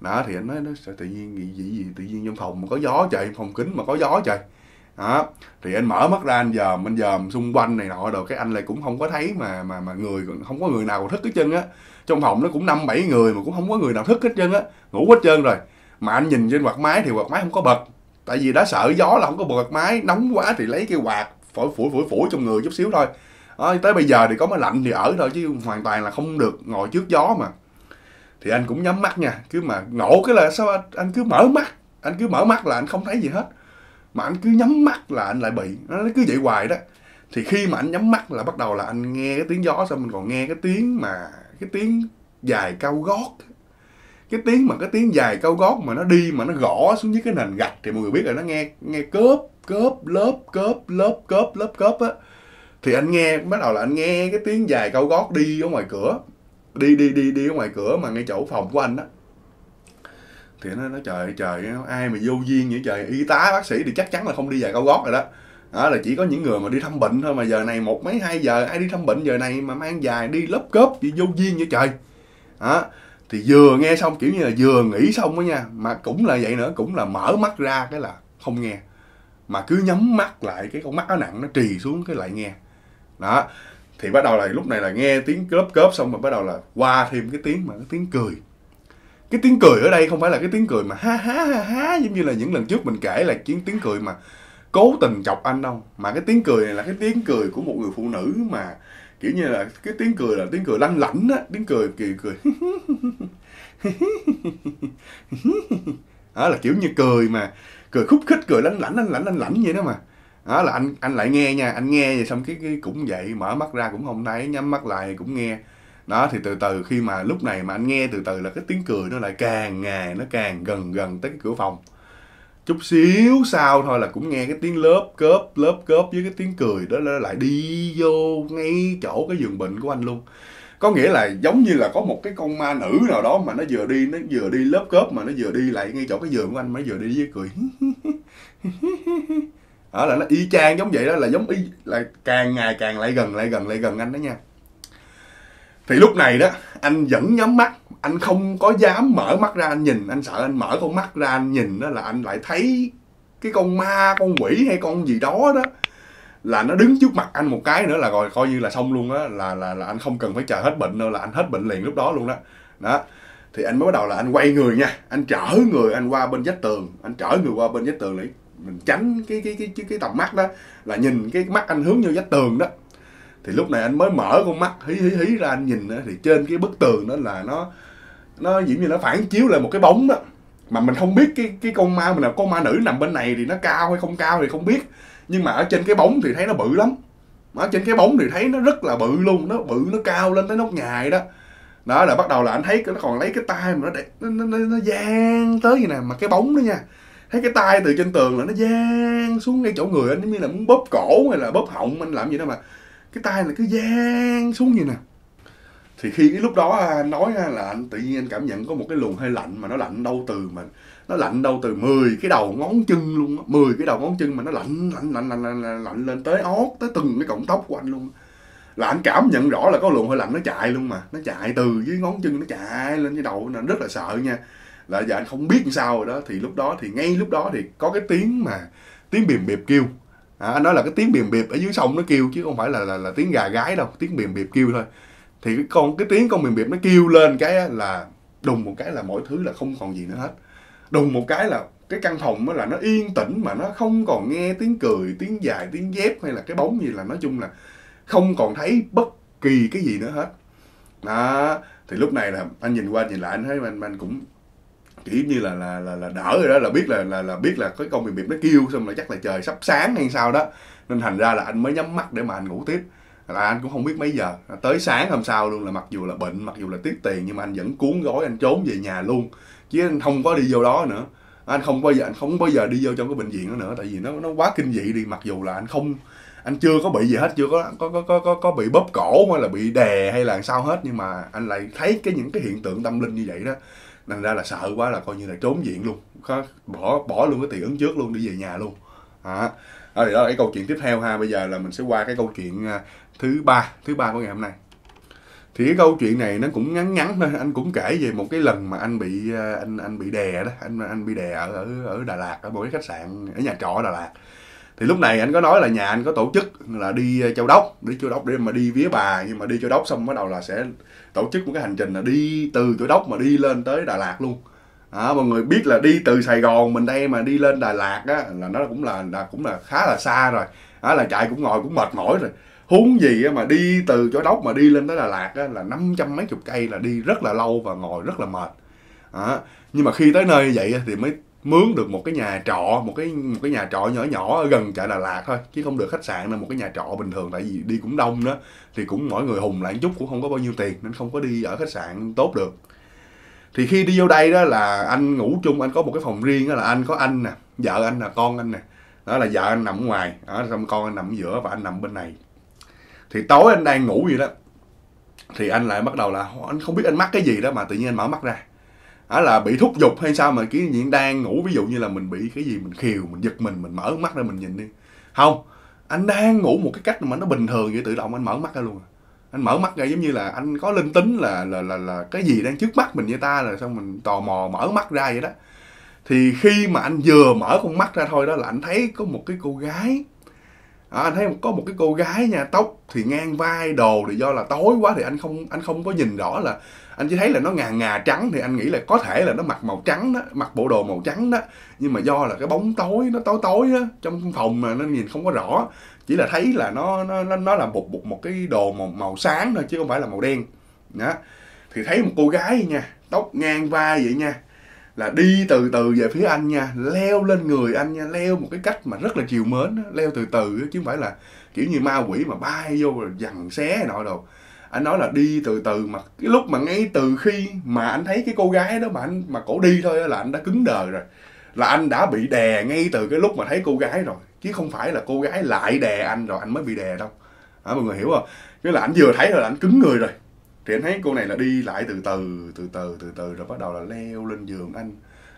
đó thì anh nói nó sao tự nhiên gì, gì gì tự nhiên trong phòng mà có gió trời phòng kính mà có gió trời đó thì anh mở mắt ra anh dòm anh dòm xung quanh này nọ rồi cái anh lại cũng không có thấy mà mà mà người không có người nào thức hết chân á trong phòng nó cũng năm bảy người mà cũng không có người nào thức hết chân á ngủ hết trơn rồi mà anh nhìn trên quạt máy thì quạt máy không có bật tại vì đã sợ gió là không có quạt máy nóng quá thì lấy cái quạt phổi phổi phổi phổi trong người chút xíu thôi đó, tới bây giờ thì có máy lạnh thì ở thôi chứ hoàn toàn là không được ngồi trước gió mà thì anh cũng nhắm mắt nha cứ mà ngộ cái là sao anh, anh cứ mở mắt anh cứ mở mắt là anh không thấy gì hết mà anh cứ nhắm mắt là anh lại bị nó cứ vậy hoài đó thì khi mà anh nhắm mắt là bắt đầu là anh nghe cái tiếng gió xong mình còn nghe cái tiếng mà cái tiếng dài cao gót cái tiếng mà cái tiếng dài cao gót mà nó đi mà nó gõ xuống dưới cái nền gạch thì mọi người biết là nó nghe nghe cớp cớp lớp cớp lớp cớp lớp cớp á thì anh nghe bắt đầu là anh nghe cái tiếng dài cao gót đi ở ngoài cửa đi đi đi đi ở ngoài cửa mà ngay chỗ phòng của anh á thì nó nói trời trời ai mà vô duyên vậy trời y tá bác sĩ thì chắc chắn là không đi dài cao gót rồi đó đó là chỉ có những người mà đi thăm bệnh thôi mà giờ này một mấy hai giờ ai đi thăm bệnh giờ này mà mang dài đi lớp cớp gì vô duyên vậy trời đó thì vừa nghe xong kiểu như là vừa nghĩ xong đó nha mà cũng là vậy nữa cũng là mở mắt ra cái là không nghe mà cứ nhắm mắt lại cái con mắt nó nặng nó trì xuống cái lại nghe đó thì bắt đầu là lúc này là nghe tiếng cớp cớp xong rồi bắt đầu là qua thêm cái tiếng mà cái tiếng cười cái tiếng cười ở đây không phải là cái tiếng cười mà ha ha ha ha giống như là những lần trước mình kể là tiếng tiếng cười mà cố tình chọc anh đâu mà cái tiếng cười này là cái tiếng cười của một người phụ nữ mà kiểu như là cái tiếng cười là tiếng cười lanh lảnh á tiếng cười kỳ cười, cười. đó là kiểu như cười mà cười khúc khích cười lanh lảnh lanh lảnh lanh lảnh vậy đó mà đó là anh anh lại nghe nha anh nghe rồi xong cái, cái cũng vậy mở mắt ra cũng không thấy nhắm mắt lại cũng nghe đó thì từ từ khi mà lúc này mà anh nghe từ từ là cái tiếng cười nó lại càng ngày nó càng gần gần tới cái cửa phòng chút xíu sau thôi là cũng nghe cái tiếng lớp cớp lớp cớp với cái tiếng cười đó lại đi vô ngay chỗ cái giường bệnh của anh luôn có nghĩa là giống như là có một cái con ma nữ nào đó mà nó vừa đi nó vừa đi lớp cớp mà nó vừa đi lại ngay chỗ cái giường của anh mà nó vừa đi với cười đó là nó y chang giống vậy đó là giống y là càng ngày càng lại gần lại gần lại gần anh đó nha thì lúc này đó anh vẫn nhắm mắt anh không có dám mở mắt ra anh nhìn anh sợ anh mở con mắt ra anh nhìn đó là anh lại thấy cái con ma con quỷ hay con gì đó đó là nó đứng trước mặt anh một cái nữa là rồi coi như là xong luôn á là là là anh không cần phải chờ hết bệnh đâu là anh hết bệnh liền lúc đó luôn đó đó thì anh mới bắt đầu là anh quay người nha anh chở người anh qua bên vách tường anh chở người qua bên vách tường để mình tránh cái cái cái cái, cái tầm mắt đó là nhìn cái mắt anh hướng vô vách tường đó thì lúc này anh mới mở con mắt hí hí hí ra anh nhìn đó, thì trên cái bức tường đó là nó nó diễn như nó phản chiếu lại một cái bóng đó mà mình không biết cái cái con ma mình là con ma nữ nằm bên này thì nó cao hay không cao thì không biết nhưng mà ở trên cái bóng thì thấy nó bự lắm mà ở trên cái bóng thì thấy nó rất là bự luôn nó bự nó cao lên tới nóc nhài đó đó là bắt đầu là anh thấy nó còn lấy cái tay mà nó để, nó, nó, nó, nó giang tới như nè mà cái bóng đó nha thấy cái tay từ trên tường là nó giang xuống ngay chỗ người anh như là muốn bóp cổ hay là bóp họng anh làm gì đó mà cái tay là cứ giang xuống như nè thì khi cái lúc đó à, nói à, là anh tự nhiên anh cảm nhận có một cái luồng hơi lạnh mà nó lạnh đâu từ mà nó lạnh đâu từ 10 cái đầu ngón chân luôn á 10 cái đầu ngón chân mà nó lạnh lạnh lạnh lạnh lạnh, lạnh lên tới ót tới từng cái cọng tóc của anh luôn là anh cảm nhận rõ là có luồng hơi lạnh nó chạy luôn mà nó chạy từ dưới ngón chân nó chạy lên cái đầu nên rất là sợ nha là giờ anh không biết sao rồi đó thì lúc đó thì ngay lúc đó thì có cái tiếng mà tiếng bìm bịp kêu à, anh nói là cái tiếng bìm bịp ở dưới sông nó kêu chứ không phải là là, là tiếng gà gái đâu tiếng bìm bịp kêu thôi thì cái con cái tiếng con miền biệt nó kêu lên cái là đùng một cái là mọi thứ là không còn gì nữa hết đùng một cái là cái căn phòng mới là nó yên tĩnh mà nó không còn nghe tiếng cười tiếng dài tiếng dép hay là cái bóng gì là nói chung là không còn thấy bất kỳ cái gì nữa hết đó thì lúc này là anh nhìn qua nhìn lại anh thấy anh anh cũng kiểu như là là là, là đỡ rồi đó là biết là là là biết là cái con miệng miệng nó kêu xong là chắc là trời sắp sáng hay sao đó nên thành ra là anh mới nhắm mắt để mà anh ngủ tiếp là anh cũng không biết mấy giờ tới sáng hôm sau luôn là mặc dù là bệnh mặc dù là tiếc tiền nhưng mà anh vẫn cuốn gói anh trốn về nhà luôn chứ anh không có đi vô đó nữa anh không bao giờ anh không bao giờ đi vô trong cái bệnh viện đó nữa tại vì nó nó quá kinh dị đi mặc dù là anh không anh chưa có bị gì hết chưa có có có có có, có bị bóp cổ hay là bị đè hay là sao hết nhưng mà anh lại thấy cái những cái hiện tượng tâm linh như vậy đó thành ra là sợ quá là coi như là trốn viện luôn có bỏ bỏ luôn cái tiền ứng trước luôn đi về nhà luôn à, đó thì đó là cái câu chuyện tiếp theo ha bây giờ là mình sẽ qua cái câu chuyện à, thứ ba thứ ba của ngày hôm nay thì cái câu chuyện này nó cũng ngắn ngắn thôi anh cũng kể về một cái lần mà anh bị ờ, anh anh bị đè đó anh anh bị đè ở ở, ở Đà Lạt ở một cái khách sạn ở nhà trọ ở Đà Lạt thì lúc này anh có nói là nhà anh có tổ chức là đi ờ, châu đốc đi châu đốc để mà đi vía bà nhưng mà đi châu đốc xong bắt đầu là sẽ tổ chức một cái hành trình là đi từ châu đốc mà đi lên tới Đà Lạt luôn à, mọi người biết là đi từ Sài Gòn mình đây mà đi lên Đà Lạt á là nó cũng là, là cũng là khá là xa rồi à, là chạy cũng ngồi cũng mệt mỏi rồi huống gì mà đi từ chỗ đốc mà đi lên tới đà lạt là năm trăm mấy chục cây là đi rất là lâu và ngồi rất là mệt à, nhưng mà khi tới nơi như vậy thì mới mướn được một cái nhà trọ một cái một cái nhà trọ nhỏ nhỏ ở gần chợ Đà Lạt thôi chứ không được khách sạn là một cái nhà trọ bình thường tại vì đi cũng đông đó thì cũng mỗi người hùng lại chút cũng không có bao nhiêu tiền nên không có đi ở khách sạn tốt được thì khi đi vô đây đó là anh ngủ chung anh có một cái phòng riêng đó là anh có anh nè vợ anh là con anh nè đó là vợ anh nằm ngoài đó xong con anh nằm giữa và anh nằm bên này thì tối anh đang ngủ gì đó thì anh lại bắt đầu là anh không biết anh mắc cái gì đó mà tự nhiên anh mở mắt ra đó là bị thúc giục hay sao mà cái diện đang ngủ ví dụ như là mình bị cái gì mình khiều mình giật mình mình mở mắt ra mình nhìn đi không anh đang ngủ một cái cách mà nó bình thường vậy tự động anh mở mắt ra luôn à. anh mở mắt ra giống như là anh có linh tính là là là là cái gì đang trước mắt mình như ta là xong mình tò mò mở mắt ra vậy đó thì khi mà anh vừa mở con mắt ra thôi đó là anh thấy có một cái cô gái à, anh thấy có một cái cô gái nha tóc thì ngang vai đồ thì do là tối quá thì anh không anh không có nhìn rõ là anh chỉ thấy là nó ngà ngà trắng thì anh nghĩ là có thể là nó mặc màu trắng đó mặc bộ đồ màu trắng đó nhưng mà do là cái bóng tối nó tối tối đó trong phòng mà nó nhìn không có rõ chỉ là thấy là nó nó nó, nó là một, một một cái đồ màu, màu sáng thôi chứ không phải là màu đen đó thì thấy một cô gái nha tóc ngang vai vậy nha là đi từ từ về phía anh nha leo lên người anh nha leo một cái cách mà rất là chiều mến leo từ từ chứ không phải là kiểu như ma quỷ mà bay vô rồi dằn xé này nọ đồ anh nói là đi từ từ mà cái lúc mà ngay từ khi mà anh thấy cái cô gái đó mà anh mà cổ đi thôi là anh đã cứng đờ rồi là anh đã bị đè ngay từ cái lúc mà thấy cô gái rồi chứ không phải là cô gái lại đè anh rồi anh mới bị đè đâu hả à, mọi người hiểu không chứ là anh vừa thấy rồi là anh cứng người rồi thì anh thấy cô này là đi lại từ từ từ từ từ từ rồi bắt đầu là leo lên giường anh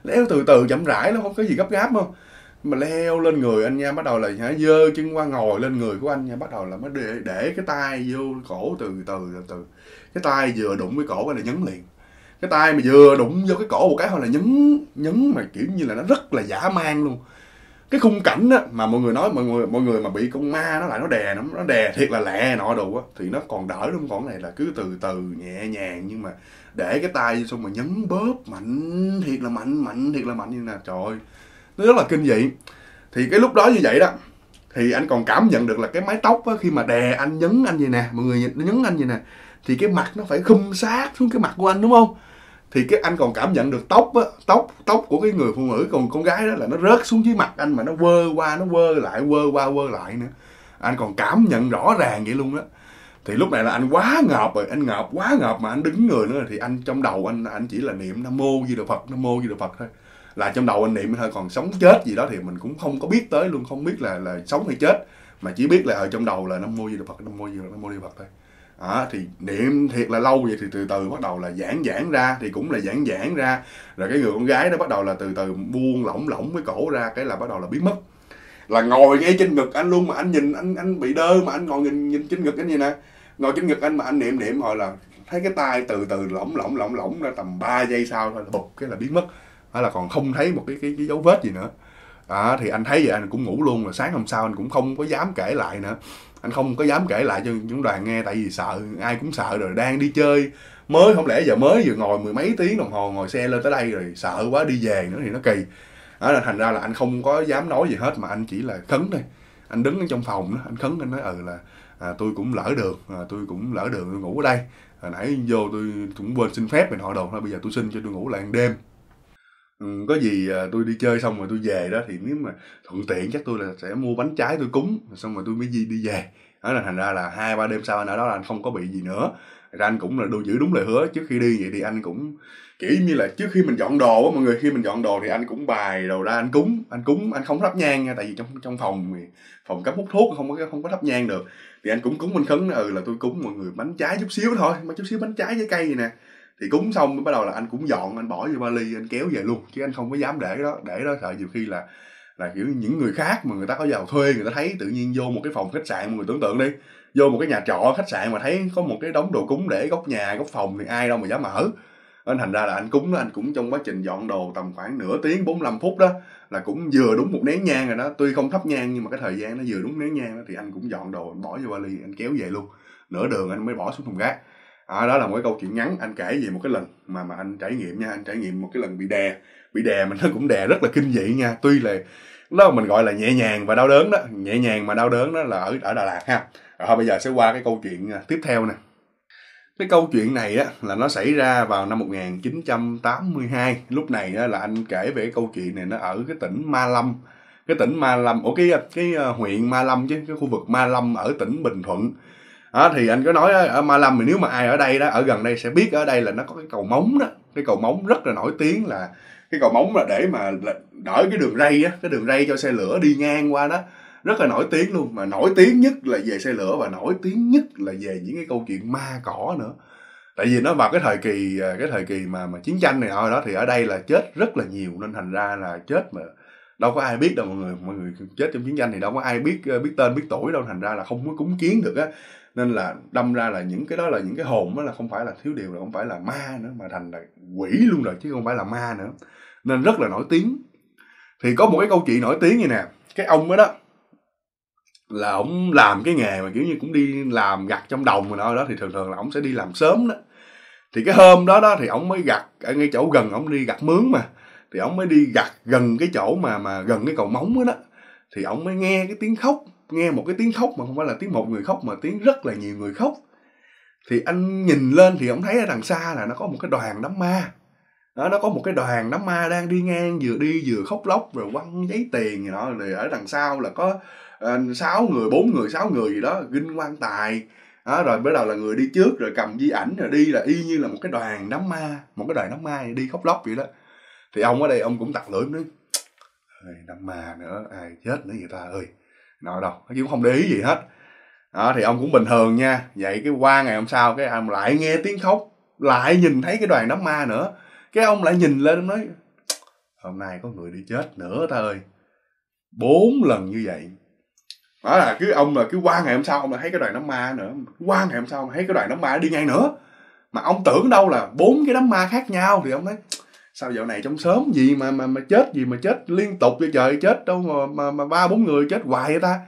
leo từ từ chậm rãi nó không có gì gấp gáp không mà leo lên người anh nha bắt đầu là hả dơ chân qua ngồi lên người của anh nha bắt đầu là mới để, để cái tay vô cổ từ từ từ từ cái tay vừa đụng với cổ anh là nhấn liền cái tay mà vừa đụng vô cái cổ một cái thôi là nhấn nhấn mà kiểu như là nó rất là giả man luôn cái khung cảnh á mà mọi người nói mọi người mọi người mà bị con ma nó lại nó đè nó nó đè thiệt là lẹ nọ đồ á thì nó còn đỡ luôn còn này là cứ từ từ nhẹ nhàng nhưng mà để cái tay xong mà nhấn bóp mạnh thiệt là mạnh mạnh thiệt là mạnh như là trời nó rất là kinh dị thì cái lúc đó như vậy đó thì anh còn cảm nhận được là cái mái tóc á khi mà đè anh nhấn anh vậy nè mọi người nhấn anh vậy nè thì cái mặt nó phải khum sát xuống cái mặt của anh đúng không thì cái anh còn cảm nhận được tóc á tóc tóc của cái người phụ nữ còn con gái đó là nó rớt xuống dưới mặt anh mà nó vơ qua nó vơ lại vơ qua vơ lại nữa anh còn cảm nhận rõ ràng vậy luôn đó thì lúc này là anh quá ngợp rồi anh ngợp quá ngợp mà anh đứng người nữa thì anh trong đầu anh anh chỉ là niệm nam mô di đà phật nam mô di đà phật thôi là trong đầu anh niệm thôi còn sống chết gì đó thì mình cũng không có biết tới luôn không biết là là sống hay chết mà chỉ biết là ở ờ, trong đầu là nam mô di đà phật nam mô di đà phật nam mô di đà phật thôi à, thì niệm thiệt là lâu vậy thì từ từ bắt đầu là giãn giãn ra thì cũng là giãn giãn ra rồi cái người con gái nó bắt đầu là từ từ buông lỏng lỏng cái cổ ra cái là bắt đầu là biến mất là ngồi ngay trên ngực anh luôn mà anh nhìn anh anh bị đơ mà anh ngồi nhìn nhìn trên ngực anh như nè ngồi trên ngực anh mà anh niệm niệm hồi là thấy cái tay từ từ lỏng lỏng lỏng lỏng ra tầm 3 giây sau thôi là bụp cái là biến mất hay là còn không thấy một cái cái, cái dấu vết gì nữa à, thì anh thấy vậy anh cũng ngủ luôn rồi sáng hôm sau anh cũng không có dám kể lại nữa anh không có dám kể lại cho những đoàn nghe tại vì sợ ai cũng sợ rồi đang đi chơi mới không lẽ giờ mới vừa ngồi mười mấy tiếng đồng hồ ngồi xe lên tới đây rồi sợ quá đi về nữa thì nó kỳ đó là thành ra là anh không có dám nói gì hết mà anh chỉ là khấn thôi anh đứng ở trong phòng đó anh khấn anh nói ừ là à, tôi cũng lỡ đường à, tôi cũng lỡ đường ngủ ở đây hồi nãy vô tôi cũng quên xin phép này họ đồ thôi bây giờ tôi xin cho tôi ngủ lại đêm Ừ, có gì à, tôi đi chơi xong rồi tôi về đó thì nếu mà thuận tiện chắc tôi là sẽ mua bánh trái tôi cúng xong rồi tôi mới đi, đi về đó là thành ra là hai ba đêm sau anh ở đó là anh không có bị gì nữa ra anh cũng là đồ giữ đúng lời hứa trước khi đi vậy thì anh cũng kiểu như là trước khi mình dọn đồ á mọi người khi mình dọn đồ thì anh cũng bài đồ ra anh cúng anh cúng anh không thắp nhang nha tại vì trong trong phòng phòng cắm hút thuốc không có không có thắp nhang được thì anh cũng cúng minh khấn ừ là tôi cúng mọi người bánh trái chút xíu thôi mà chút xíu bánh trái với cây gì nè thì cúng xong mới bắt đầu là anh cũng dọn anh bỏ vô vali anh kéo về luôn chứ anh không có dám để đó để đó sợ nhiều khi là là kiểu những người khác mà người ta có giàu thuê người ta thấy tự nhiên vô một cái phòng khách sạn mọi người tưởng tượng đi vô một cái nhà trọ khách sạn mà thấy có một cái đống đồ cúng để góc nhà góc phòng thì ai đâu mà dám mở nên thành ra là anh cúng đó anh cũng trong quá trình dọn đồ tầm khoảng nửa tiếng 45 phút đó là cũng vừa đúng một nén nhang rồi đó tuy không thắp nhang nhưng mà cái thời gian nó vừa đúng nén nhang đó thì anh cũng dọn đồ anh bỏ vô vali anh kéo về luôn nửa đường anh mới bỏ xuống thùng rác à, đó là một cái câu chuyện ngắn anh kể về một cái lần mà mà anh trải nghiệm nha anh trải nghiệm một cái lần bị đè bị đè mà nó cũng đè rất là kinh dị nha tuy là đó mình gọi là nhẹ nhàng và đau đớn đó nhẹ nhàng mà đau đớn đó là ở ở đà lạt ha rồi bây giờ sẽ qua cái câu chuyện à, tiếp theo nè cái câu chuyện này á là nó xảy ra vào năm 1982 lúc này á, là anh kể về cái câu chuyện này nó ở cái tỉnh Ma Lâm cái tỉnh Ma Lâm ở cái cái à, huyện Ma Lâm chứ cái khu vực Ma Lâm ở tỉnh Bình Thuận đó, thì anh có nói ở Ma Lâm thì nếu mà ai ở đây đó ở gần đây sẽ biết ở đây là nó có cái cầu móng đó cái cầu móng rất là nổi tiếng là cái cầu móng là để mà đỡ cái đường ray á cái đường ray cho xe lửa đi ngang qua đó rất là nổi tiếng luôn mà nổi tiếng nhất là về xe lửa và nổi tiếng nhất là về những cái câu chuyện ma cỏ nữa tại vì nó vào cái thời kỳ à, cái thời kỳ mà mà chiến tranh này thôi đó thì ở đây là chết rất là nhiều nên thành ra là chết mà đâu có ai biết đâu mọi người mọi người chết trong chiến tranh thì đâu có ai biết à, biết tên biết tuổi đâu thành ra là không có cúng kiến được á nên là đâm ra là những cái đó là những cái hồn đó là không phải là thiếu điều là không phải là ma nữa mà thành là quỷ luôn rồi chứ không phải là ma nữa nên rất là nổi tiếng thì có một cái câu chuyện nổi tiếng như nè cái ông đó đó là ông làm cái nghề mà kiểu như cũng đi làm gặt trong đồng rồi đó, đó thì thường thường là ông sẽ đi làm sớm đó thì cái hôm đó đó thì ông mới gặt ở ngay chỗ gần ông đi gặt mướn mà thì ông mới đi gặt gần cái chỗ mà mà gần cái cầu móng đó, đó thì ông mới nghe cái tiếng khóc nghe một cái tiếng khóc mà không phải là tiếng một người khóc mà tiếng rất là nhiều người khóc thì anh nhìn lên thì ông thấy ở đằng xa là nó có một cái đoàn đám ma đó, nó có một cái đoàn đám ma đang đi ngang vừa đi vừa khóc lóc rồi quăng giấy tiền gì đó rồi ở đằng sau là có ờ, sáu uh, người bốn người sáu người gì đó ginh quan tài đó, rồi bắt đầu là người đi trước rồi cầm di ảnh rồi đi là y như là một cái đoàn đám ma một cái đoàn đám ma đi khóc lóc vậy đó thì ông ở đây ông cũng tặc lưỡi nói đám ma nữa ai chết nữa vậy ta ơi nói đâu nó cũng không để ý gì hết đó, thì ông cũng bình thường nha vậy cái qua ngày hôm sau cái ông lại nghe tiếng khóc lại nhìn thấy cái đoàn đám ma nữa cái ông lại nhìn lên nói hôm nay có người đi chết nữa ta ơi bốn lần như vậy đó là cứ ông là cứ qua ngày hôm sau ông lại thấy cái đoàn đám ma nữa qua ngày hôm sau ông thấy cái đoàn đám ma đi ngay nữa mà ông tưởng đâu là bốn cái đám ma khác nhau thì ông nói sao dạo này trong sớm gì mà mà mà chết gì mà chết liên tục vậy trời chết đâu mà mà mà ba bốn người chết hoài vậy ta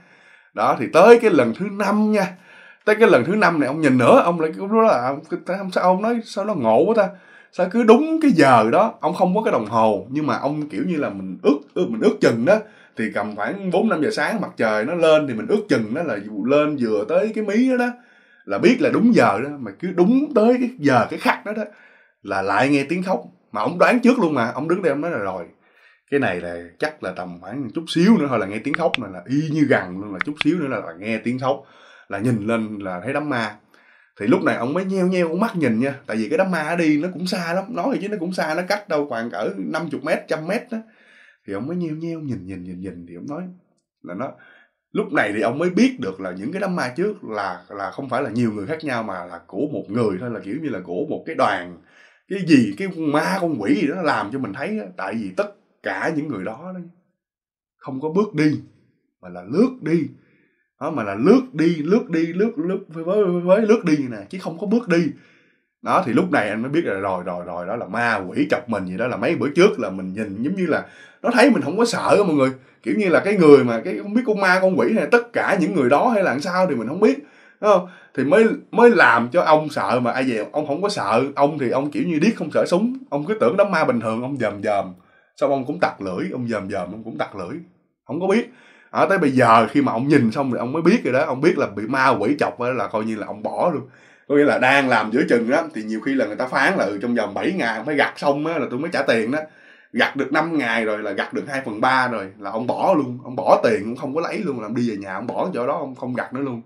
đó thì tới cái lần thứ năm nha tới cái lần thứ năm này ông nhìn nữa ông lại cũng nói là ông sao ông nói sao nó ngộ quá ta sao cứ đúng cái giờ đó ông không có cái đồng hồ nhưng mà ông kiểu như là mình ước, ước mình ước chừng đó thì cầm khoảng bốn năm giờ sáng mặt trời nó lên thì mình ước chừng đó là lên vừa tới cái mí đó đó là biết là đúng giờ đó mà cứ đúng tới cái giờ cái khắc đó đó là lại nghe tiếng khóc mà ông đoán trước luôn mà ông đứng đây ông nói là rồi cái này là chắc là tầm khoảng chút xíu nữa thôi là nghe tiếng khóc này là y như gần luôn là chút xíu nữa là, là nghe tiếng khóc là nhìn lên là thấy đám ma thì lúc này ông mới nheo nheo con mắt nhìn nha tại vì cái đám ma đi nó cũng xa lắm nói thì chứ nó cũng xa nó cách đâu khoảng cỡ 50 mét trăm mét đó thì ông mới nheo nheo nhìn nhìn nhìn nhìn thì ông nói là nó lúc này thì ông mới biết được là những cái đám ma trước là là không phải là nhiều người khác nhau mà là của một người thôi là kiểu như là của một cái đoàn cái gì cái ma con quỷ gì đó làm cho mình thấy đó, tại vì tất cả những người đó, đó không có bước đi mà là lướt đi đó mà là lướt đi lướt đi lướt lướt với với lướt đi nè chứ không có bước đi đó thì lúc này anh mới biết là rồi rồi rồi đó là ma quỷ chọc mình gì đó là mấy bữa trước là mình nhìn giống như là nó thấy mình không có sợ mọi người kiểu như là cái người mà cái không biết con ma con quỷ này tất cả những người đó hay là làm sao thì mình không biết không thì mới mới làm cho ông sợ mà ai dèo ông không có sợ ông thì ông kiểu như điếc không sợ súng ông cứ tưởng đám ma bình thường ông dòm dòm xong ông cũng tặc lưỡi ông dòm dòm ông cũng tặc lưỡi không có biết ở à, tới bây giờ khi mà ông nhìn xong thì ông mới biết rồi đó ông biết là bị ma quỷ chọc đó là coi như là ông bỏ luôn có nghĩa là đang làm giữa chừng á thì nhiều khi là người ta phán là ừ, trong vòng 7 ngày phải gặt xong á là tôi mới trả tiền đó gặt được 5 ngày rồi là gặt được 2 phần ba rồi là ông bỏ luôn ông bỏ tiền cũng không có lấy luôn làm đi về nhà ông bỏ chỗ đó ông không gặt nữa luôn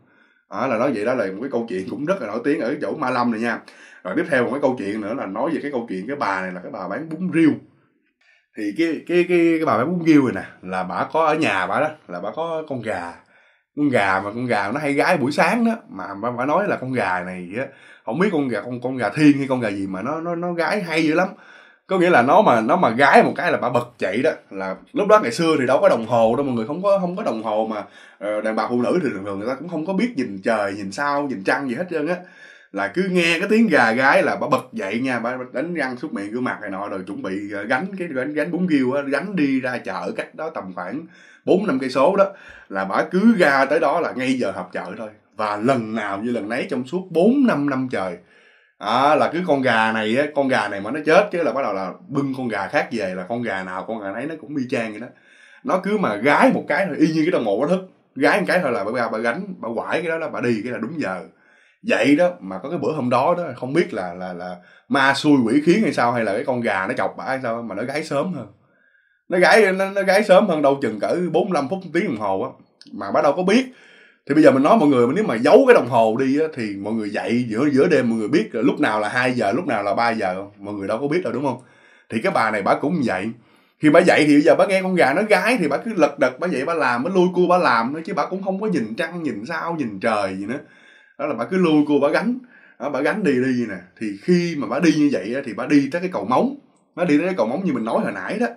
đó là nói vậy đó là một cái câu chuyện cũng rất là nổi tiếng ở chỗ ma lâm này nha rồi tiếp theo một cái câu chuyện nữa là nói về cái câu chuyện cái bà này là cái bà bán bún riêu thì cái cái cái, cái bà bán bún riêu này nè là bà có ở nhà bà đó là bà có con gà con gà mà con gà nó hay gái buổi sáng đó mà bà, nói là con gà này á không biết con gà con con gà thiên hay con gà gì mà nó nó nó gái hay dữ lắm có nghĩa là nó mà nó mà gái một cái là bà bật chạy đó là lúc đó ngày xưa thì đâu có đồng hồ đâu mọi người không có không có đồng hồ mà ờ, đàn bà phụ nữ thì thường thường người ta cũng không có biết nhìn trời nhìn sao nhìn trăng gì hết trơn á là cứ nghe cái tiếng gà gái là bà bật dậy nha bà đánh răng súc miệng gương mặt này nọ rồi chuẩn bị ờ, gánh cái gánh gánh bún riêu á gánh đi ra chợ cách đó tầm khoảng bốn năm cây số đó là bà cứ ra tới đó là ngay giờ họp chợ thôi và lần nào như lần nấy trong suốt bốn năm năm trời à, là cứ con gà này á con gà này mà nó chết chứ là bắt đầu là bưng con gà khác về là con gà nào con gà ấy nó cũng y chang vậy đó nó cứ mà gái một cái thôi y như cái đồng hồ báo thức gái một cái thôi là bà, bà, bà gánh bà quải cái đó là bà đi cái là đúng giờ vậy đó mà có cái bữa hôm đó đó không biết là là là ma xui quỷ khiến hay sao hay là cái con gà nó chọc bà hay sao mà nó gái sớm hơn nó gái nó, nó gáy sớm hơn đâu chừng cỡ 45 phút tiếng đồng hồ á mà bắt đầu có biết thì bây giờ mình nói mọi người nếu mà giấu cái đồng hồ đi á, thì mọi người dậy giữa giữa đêm mọi người biết lúc nào là 2 giờ lúc nào là 3 giờ mọi người đâu có biết đâu đúng không thì cái bà này bà cũng vậy khi bà dậy thì bây giờ bà nghe con gà nó gái thì bà cứ lật đật bà dậy bà làm bà lui cua bà làm nữa chứ bà cũng không có nhìn trăng nhìn sao nhìn trời gì nữa đó là bà cứ lui cua bà gánh đó, bà gánh đi đi nè thì khi mà bà đi như vậy thì bà đi tới cái cầu móng bà đi tới cái cầu móng như mình nói hồi nãy đó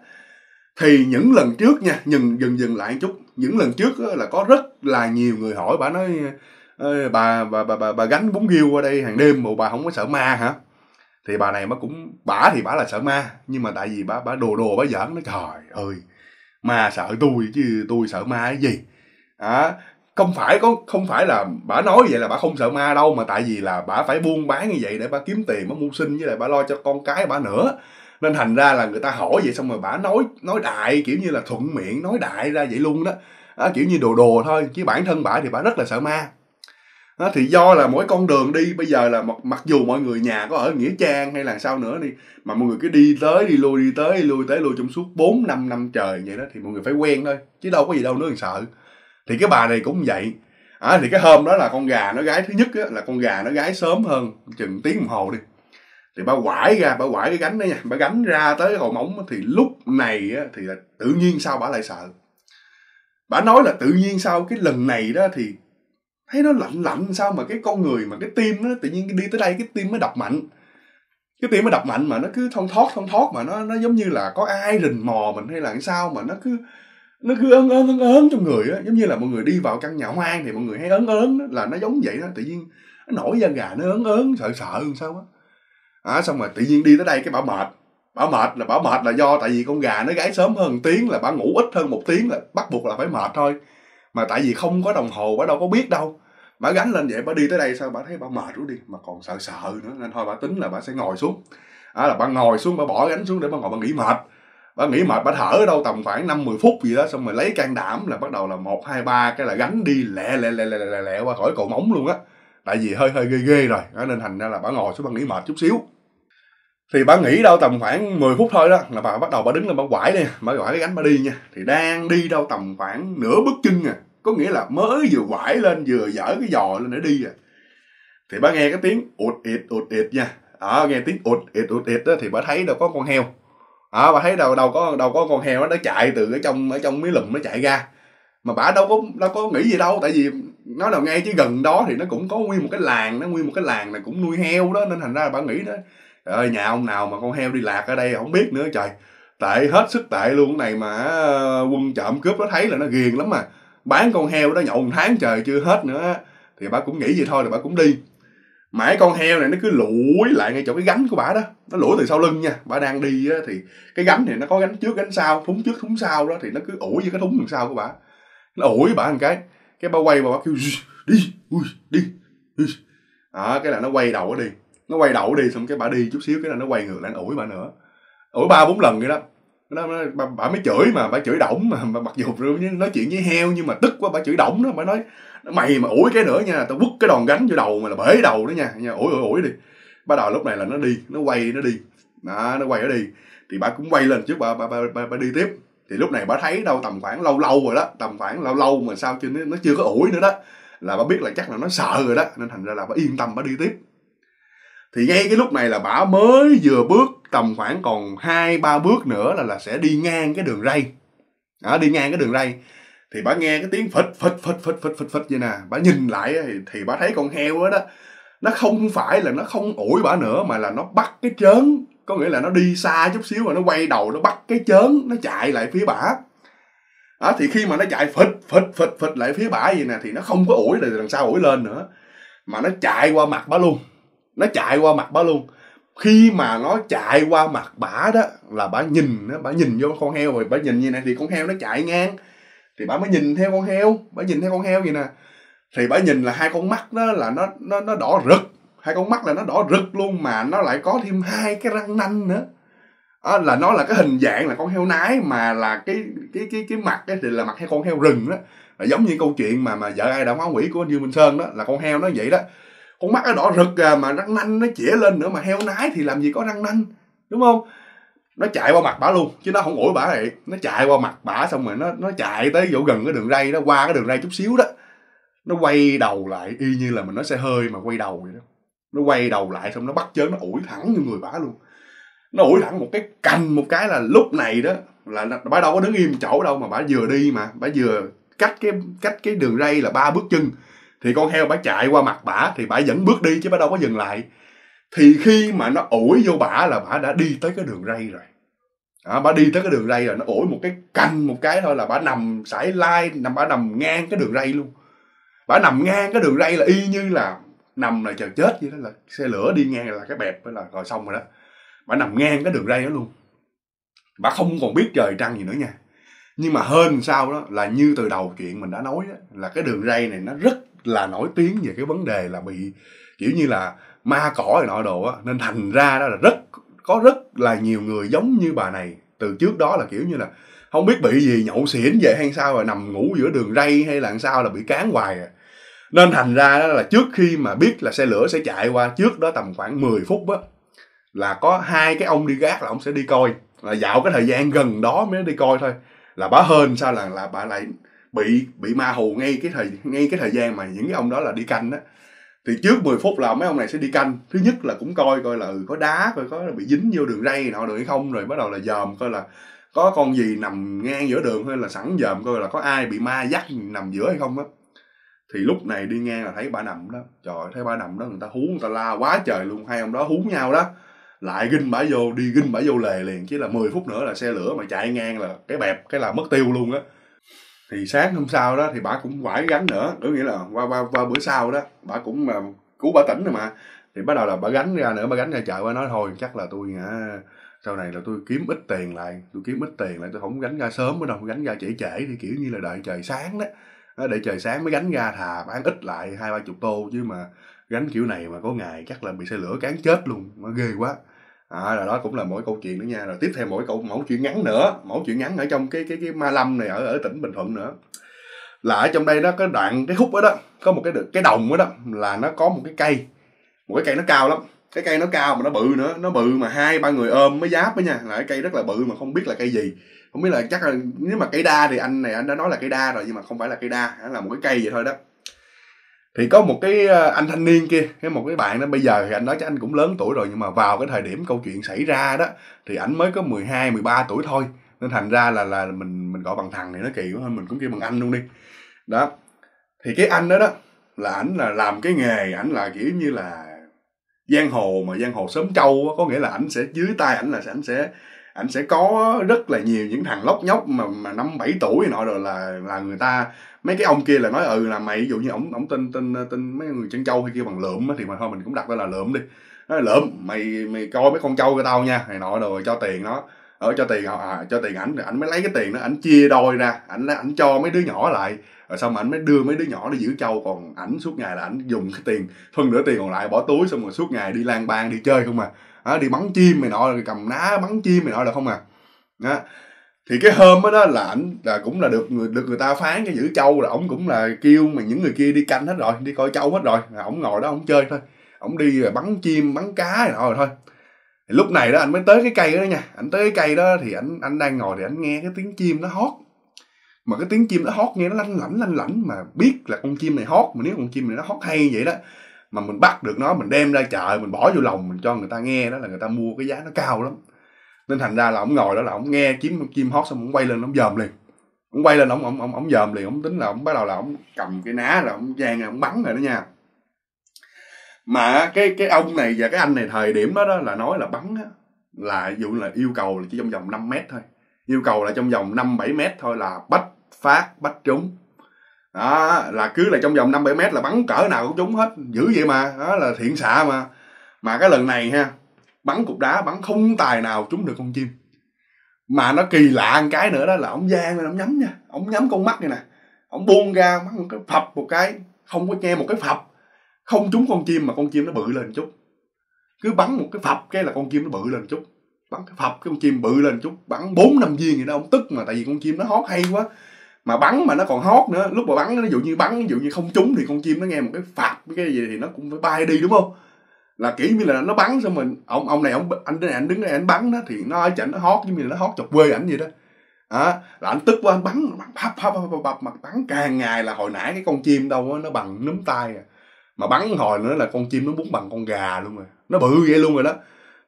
thì những lần trước nha dừng dừng dừng lại một chút những lần trước là có rất là nhiều người hỏi bà nói bà bà bà bà, bà gánh bún riêu qua đây hàng đêm mà bà không có sợ ma hả thì bà này mà cũng bả thì bả là sợ ma nhưng mà tại vì bả bả đồ đồ bả giỡn nó trời ơi ma sợ tôi chứ tôi sợ ma cái gì à, không phải có không phải là bả nói vậy là bả không sợ ma đâu mà tại vì là bả phải buôn bán như vậy để bả kiếm tiền bả mưu sinh với lại bả lo cho con cái bả nữa nên thành ra là người ta hỏi vậy xong rồi bà nói nói đại kiểu như là thuận miệng nói đại ra vậy luôn đó à, kiểu như đồ đồ thôi chứ bản thân bà thì bà rất là sợ ma đó, thì do là mỗi con đường đi bây giờ là mặc mặc dù mọi người nhà có ở nghĩa trang hay là sao nữa đi mà mọi người cứ đi tới đi lui đi tới đi lui tới lui trong suốt bốn năm năm trời vậy đó thì mọi người phải quen thôi chứ đâu có gì đâu nữa là sợ thì cái bà này cũng vậy à, thì cái hôm đó là con gà nó gái thứ nhất á, là con gà nó gái sớm hơn chừng tiếng đồng hồ đi thì bà quải ra bà quải cái gánh đó nha bà gánh ra tới hồn móng thì lúc này á, thì là tự nhiên sao bà lại sợ bà nói là tự nhiên sao cái lần này đó thì thấy nó lạnh lạnh sao mà cái con người mà cái tim nó tự nhiên đi tới đây cái tim mới đập mạnh cái tim mới đập mạnh mà nó cứ thông thoát thông thoát mà nó nó giống như là có ai rình mò mình hay là sao mà nó cứ nó cứ ớn ớn ớn ớn trong người á giống như là mọi người đi vào căn nhà hoang thì mọi người hay ớn ớn là nó giống vậy đó tự nhiên nó nổi da gà nó ớn ớn sợ sợ làm sao á à, xong rồi tự nhiên đi tới đây cái bảo mệt bảo mệt là bảo mệt là do tại vì con gà nó gáy sớm hơn tiếng là bà ngủ ít hơn một tiếng là bắt buộc là phải mệt thôi mà tại vì không có đồng hồ bà đâu có biết đâu bà gánh lên vậy bà đi tới đây sao bà thấy bà mệt rút đi mà còn sợ sợ nữa nên thôi bà tính là bà sẽ ngồi xuống à, là bà ngồi xuống bà bỏ gánh xuống để bà ngồi bà nghỉ mệt bà nghỉ mệt bà thở ở đâu tầm khoảng năm mười phút gì đó xong rồi lấy can đảm là bắt đầu là một hai ba cái là gánh đi lẹ lẹ lẹ lẹ lẹ, lẹ qua khỏi cầu móng luôn á tại vì hơi hơi ghê ghê rồi nên thành ra là bà ngồi xuống bà nghỉ mệt chút xíu thì bà nghĩ đâu tầm khoảng 10 phút thôi đó là bà bắt đầu bà đứng lên bà quải đi bà quải cái gánh bà đi nha thì đang đi đâu tầm khoảng nửa bước chân à có nghĩa là mới vừa quải lên vừa dở cái giò lên để đi à thì bà nghe cái tiếng ụt ịt ụt ịt nha à, nghe tiếng ụt ịt ụt ịt đó thì bà thấy đâu có con heo à, bà thấy đâu đâu có đâu có con heo nó chạy từ ở trong ở trong mấy lùm nó chạy ra mà bà đâu có đâu có nghĩ gì đâu tại vì nó nào ngay chứ gần đó thì nó cũng có nguyên một cái làng nó nguyên một cái làng này cũng nuôi heo đó nên thành ra bà nghĩ đó trời ơi nhà ông nào mà con heo đi lạc ở đây không biết nữa trời tệ hết sức tệ luôn cái này mà ờ, quân trộm cướp nó thấy là nó ghiền lắm mà bán con heo đó nhậu một tháng trời chưa hết nữa thì bà cũng nghĩ vậy thôi rồi bà cũng đi mãi con heo này nó cứ lủi lại ngay chỗ cái gánh của bà đó nó lủi từ sau lưng nha bà đang đi á, thì cái gánh này nó có gánh trước gánh sau thúng trước thúng sau đó thì nó cứ ủi với cái thúng đằng sau của bà nó ủi bà một cái cái bà quay bà, bà kêu đi ui đi đi à, cái là nó quay đầu nó đi nó quay đậu đi xong cái bà đi chút xíu cái là nó quay ngược lại ủi bà nữa ủi ba bốn lần vậy đó nó, nó bà, bà mới chửi mà bà chửi động mà, mà mặc dù nói chuyện với heo nhưng mà tức quá bà chửi động đó bà nói mày mà ủi cái nữa nha tao quất cái đòn gánh vô đầu mà là bể đầu đó nha nha ủi ủi ủi đi bắt đầu lúc này là nó đi nó quay nó đi đó, nó quay nó đi thì bà cũng quay lên trước bà bà, bà, bà, bà đi tiếp thì lúc này bà thấy đâu tầm khoảng lâu lâu rồi đó tầm khoảng lâu lâu mà sao chứ nó chưa có ủi nữa đó là bà biết là chắc là nó sợ rồi đó nên thành ra là bà yên tâm bà đi tiếp thì ngay cái lúc này là bả mới vừa bước tầm khoảng còn hai ba bước nữa là là sẽ đi ngang cái đường ray đó, đi ngang cái đường ray thì bả nghe cái tiếng phịch phịch phịch phịch phịch phịch phịch vậy nè bả nhìn lại thì, thì bà thấy con heo đó, đó nó không phải là nó không ủi bả nữa mà là nó bắt cái chớn có nghĩa là nó đi xa chút xíu mà nó quay đầu nó bắt cái chớn nó chạy lại phía bả đó, thì khi mà nó chạy phịch phịch phịch phịch lại phía bả vậy nè thì nó không có ủi rồi đằng sau ủi lên nữa mà nó chạy qua mặt bả luôn nó chạy qua mặt bả luôn khi mà nó chạy qua mặt bả đó là bả nhìn bả nhìn vô con heo rồi bả nhìn như này thì con heo nó chạy ngang thì bả mới nhìn theo con heo bả nhìn theo con heo vậy nè thì bả nhìn là hai con mắt đó là nó nó nó đỏ rực hai con mắt là nó đỏ rực luôn mà nó lại có thêm hai cái răng nanh nữa à, là nó là cái hình dạng là con heo nái mà là cái cái cái cái mặt cái thì là mặt hay con heo rừng đó là giống như câu chuyện mà mà vợ ai đã hóa quỷ của anh Dương Minh Sơn đó là con heo nó vậy đó con mắt nó đỏ rực à mà răng nanh nó chĩa lên nữa mà heo nái thì làm gì có răng nanh đúng không nó chạy qua mặt bả luôn chứ nó không ủi bả này nó chạy qua mặt bả xong rồi nó nó chạy tới chỗ gần cái đường ray nó qua cái đường ray chút xíu đó nó quay đầu lại y như là mình nó xe hơi mà quay đầu vậy đó nó quay đầu lại xong nó bắt chớn nó ủi thẳng như người bả luôn nó ủi thẳng một cái cành một cái là lúc này đó là bả đâu có đứng im chỗ đâu mà bả vừa đi mà bả vừa cách cái cách cái đường ray là ba bước chân thì con heo bả chạy qua mặt bả thì bả vẫn bước đi chứ bả đâu có dừng lại thì khi mà nó ủi vô bả là bả đã đi tới cái đường ray rồi à, bả đi tới cái đường ray rồi nó ủi một cái canh một cái thôi là bả nằm sải lai nằm bả nằm ngang cái đường ray luôn bả nằm ngang cái đường ray là y như là nằm là chờ chết vậy đó là xe lửa đi ngang là cái bẹp là rồi xong rồi đó bả nằm ngang cái đường ray đó luôn bả không còn biết trời trăng gì nữa nha nhưng mà hơn sao đó là như từ đầu chuyện mình đã nói đó, là cái đường ray này nó rất là nổi tiếng về cái vấn đề là bị kiểu như là ma cỏ này nọ đồ á nên thành ra đó là rất có rất là nhiều người giống như bà này từ trước đó là kiểu như là không biết bị gì nhậu xỉn về hay sao rồi nằm ngủ giữa đường ray hay là sao là bị cán hoài à. nên thành ra đó là trước khi mà biết là xe lửa sẽ chạy qua trước đó tầm khoảng 10 phút á là có hai cái ông đi gác là ông sẽ đi coi là dạo cái thời gian gần đó mới đi coi thôi là bà hên sao là là bà lại bị bị ma hù ngay cái thời ngay cái thời gian mà những cái ông đó là đi canh á thì trước 10 phút là mấy ông này sẽ đi canh thứ nhất là cũng coi coi là ừ, có đá coi có bị dính vô đường ray nọ được hay không rồi bắt đầu là dòm coi là có con gì nằm ngang giữa đường hay là sẵn dòm coi là có ai bị ma dắt nằm giữa hay không á thì lúc này đi ngang là thấy bà nằm đó trời thấy bà nằm đó người ta hú người ta la quá trời luôn hai ông đó hú nhau đó lại ginh bả vô đi ginh bả vô lề liền chứ là 10 phút nữa là xe lửa mà chạy ngang là cái bẹp cái là mất tiêu luôn á thì sáng hôm sau đó thì bà cũng quải gánh nữa có nghĩa là qua, qua, qua bữa sau đó bà cũng mà cứu bà tỉnh rồi mà thì bắt đầu là bà gánh ra nữa bà gánh ra chợ bà nói thôi chắc là tôi à, sau này là tôi kiếm ít tiền lại tôi kiếm ít tiền lại tôi không gánh ra sớm nữa đâu gánh ra trễ trễ thì kiểu như là đợi trời sáng đó để trời sáng mới gánh ra thà bán ít lại hai ba chục tô chứ mà gánh kiểu này mà có ngày chắc là bị xe lửa cán chết luôn nó ghê quá à, rồi đó cũng là mỗi câu chuyện nữa nha rồi tiếp theo mỗi câu mẫu chuyện ngắn nữa mẫu chuyện ngắn ở trong cái cái cái ma lâm này ở ở tỉnh bình thuận nữa là ở trong đây đó cái đoạn cái khúc đó đó có một cái được cái đồng đó, đó là nó có một cái cây một cái cây nó cao lắm cái cây nó cao mà nó bự nữa nó bự mà hai ba người ôm mới giáp đó nha là cái cây rất là bự mà không biết là cây gì không biết là chắc là nếu mà cây đa thì anh này anh đã nói là cây đa rồi nhưng mà không phải là cây đa là một cái cây vậy thôi đó thì có một cái ờ, anh thanh niên kia cái một cái bạn đó bây giờ thì anh nói cho anh cũng lớn tuổi rồi nhưng mà vào cái thời điểm câu chuyện xảy ra đó thì ảnh mới có 12, 13 tuổi thôi nên thành ra là là mình mình gọi bằng thằng thì nó kỳ quá hơn mình cũng kêu bằng anh luôn đi đó thì cái anh đó đó là ảnh là làm cái nghề ảnh là kiểu như là giang hồ mà giang hồ sớm trâu đó, có nghĩa là ảnh sẽ dưới tay ảnh là ảnh sẽ anh sẽ có rất là nhiều những thằng lóc nhóc mà mà năm bảy tuổi nọ rồi là là người ta mấy cái ông kia là nói ừ là mày ví dụ như ổng ổng tên tên tên mấy người chân châu hay kia bằng lượm thì mà thôi mình cũng đặt tên là lượm đi nói lượm mày mày coi mấy con trâu của tao nha này nọ rồi cho tiền nó ở ờ, cho tiền à, cho tiền ảnh ảnh mới lấy cái tiền đó ảnh chia đôi ra ảnh ảnh cho mấy đứa nhỏ lại rồi xong ảnh mới đưa mấy đứa nhỏ đi giữ trâu còn ảnh suốt ngày là ảnh dùng cái tiền phân nửa tiền còn lại bỏ túi xong rồi suốt ngày đi lang bang đi chơi không à à, đi bắn chim này nọ cầm ná bắn chim này nọ được không à đó. thì cái hôm đó, đó là ảnh là cũng là được người được người ta phán cái giữ trâu là ổng cũng là kêu mà những người kia đi canh hết rồi đi coi trâu hết rồi là ổng ngồi đó ổng chơi thôi ổng đi rồi bắn chim bắn cá này nọ rồi thôi thì lúc này đó anh mới tới cái cây đó nha anh tới cái cây đó thì anh anh đang ngồi thì anh nghe cái tiếng chim nó hót mà cái tiếng chim nó hót nghe nó lanh lảnh lanh lảnh mà biết là con chim này hót mà nếu con chim này nó hót hay vậy đó mà mình bắt được nó mình đem ra chợ mình bỏ vô lòng mình cho người ta nghe đó là người ta mua cái giá nó cao lắm nên thành ra là ông ngồi đó là ông nghe kiếm chim hót xong ông quay lên ông dòm liền ông quay lên ông ông ông ổng dòm liền ông tính là ông bắt đầu là ông cầm cái ná là ông giang là ông bắn rồi đó nha mà cái cái ông này và cái anh này thời điểm đó đó là nói là bắn á là dụ là yêu cầu là chỉ trong vòng 5 mét thôi yêu cầu là trong vòng 5 7 mét thôi là bách phát bách trúng đó là cứ là trong vòng năm bảy mét là bắn cỡ nào cũng trúng hết dữ vậy mà đó là thiện xạ mà mà cái lần này ha bắn cục đá bắn không tài nào trúng được con chim mà nó kỳ lạ một cái nữa đó là ông giang này ông nhắm nha ông nhắm con mắt này nè ông buông ra bắn một cái phập một cái không có nghe một cái phập không trúng con chim mà con chim nó bự lên chút cứ bắn một cái phập cái là con chim nó bự lên chút bắn cái phập cái con chim bự lên chút bắn bốn năm viên gì đó ông tức mà tại vì con chim nó hót hay quá mà bắn mà nó còn hót nữa lúc mà bắn nó dụ như bắn ví dụ như không trúng thì con chim nó nghe một cái phạt với cái gì thì nó cũng phải bay đi đúng không là kỹ như là nó bắn xong mình ông ông này ông anh này anh đứng đây anh bắn đó thì nó ở chảnh nó hót giống mình nó hót chọc quê ảnh vậy đó à, là anh tức quá anh bắn bắn bắp bắp bắp bắp mà bắn càng ngày là hồi nãy cái con chim đâu đó, nó bằng núm tay à. mà bắn hồi nữa là con chim nó búng bằng con gà luôn rồi nó bự vậy luôn rồi đó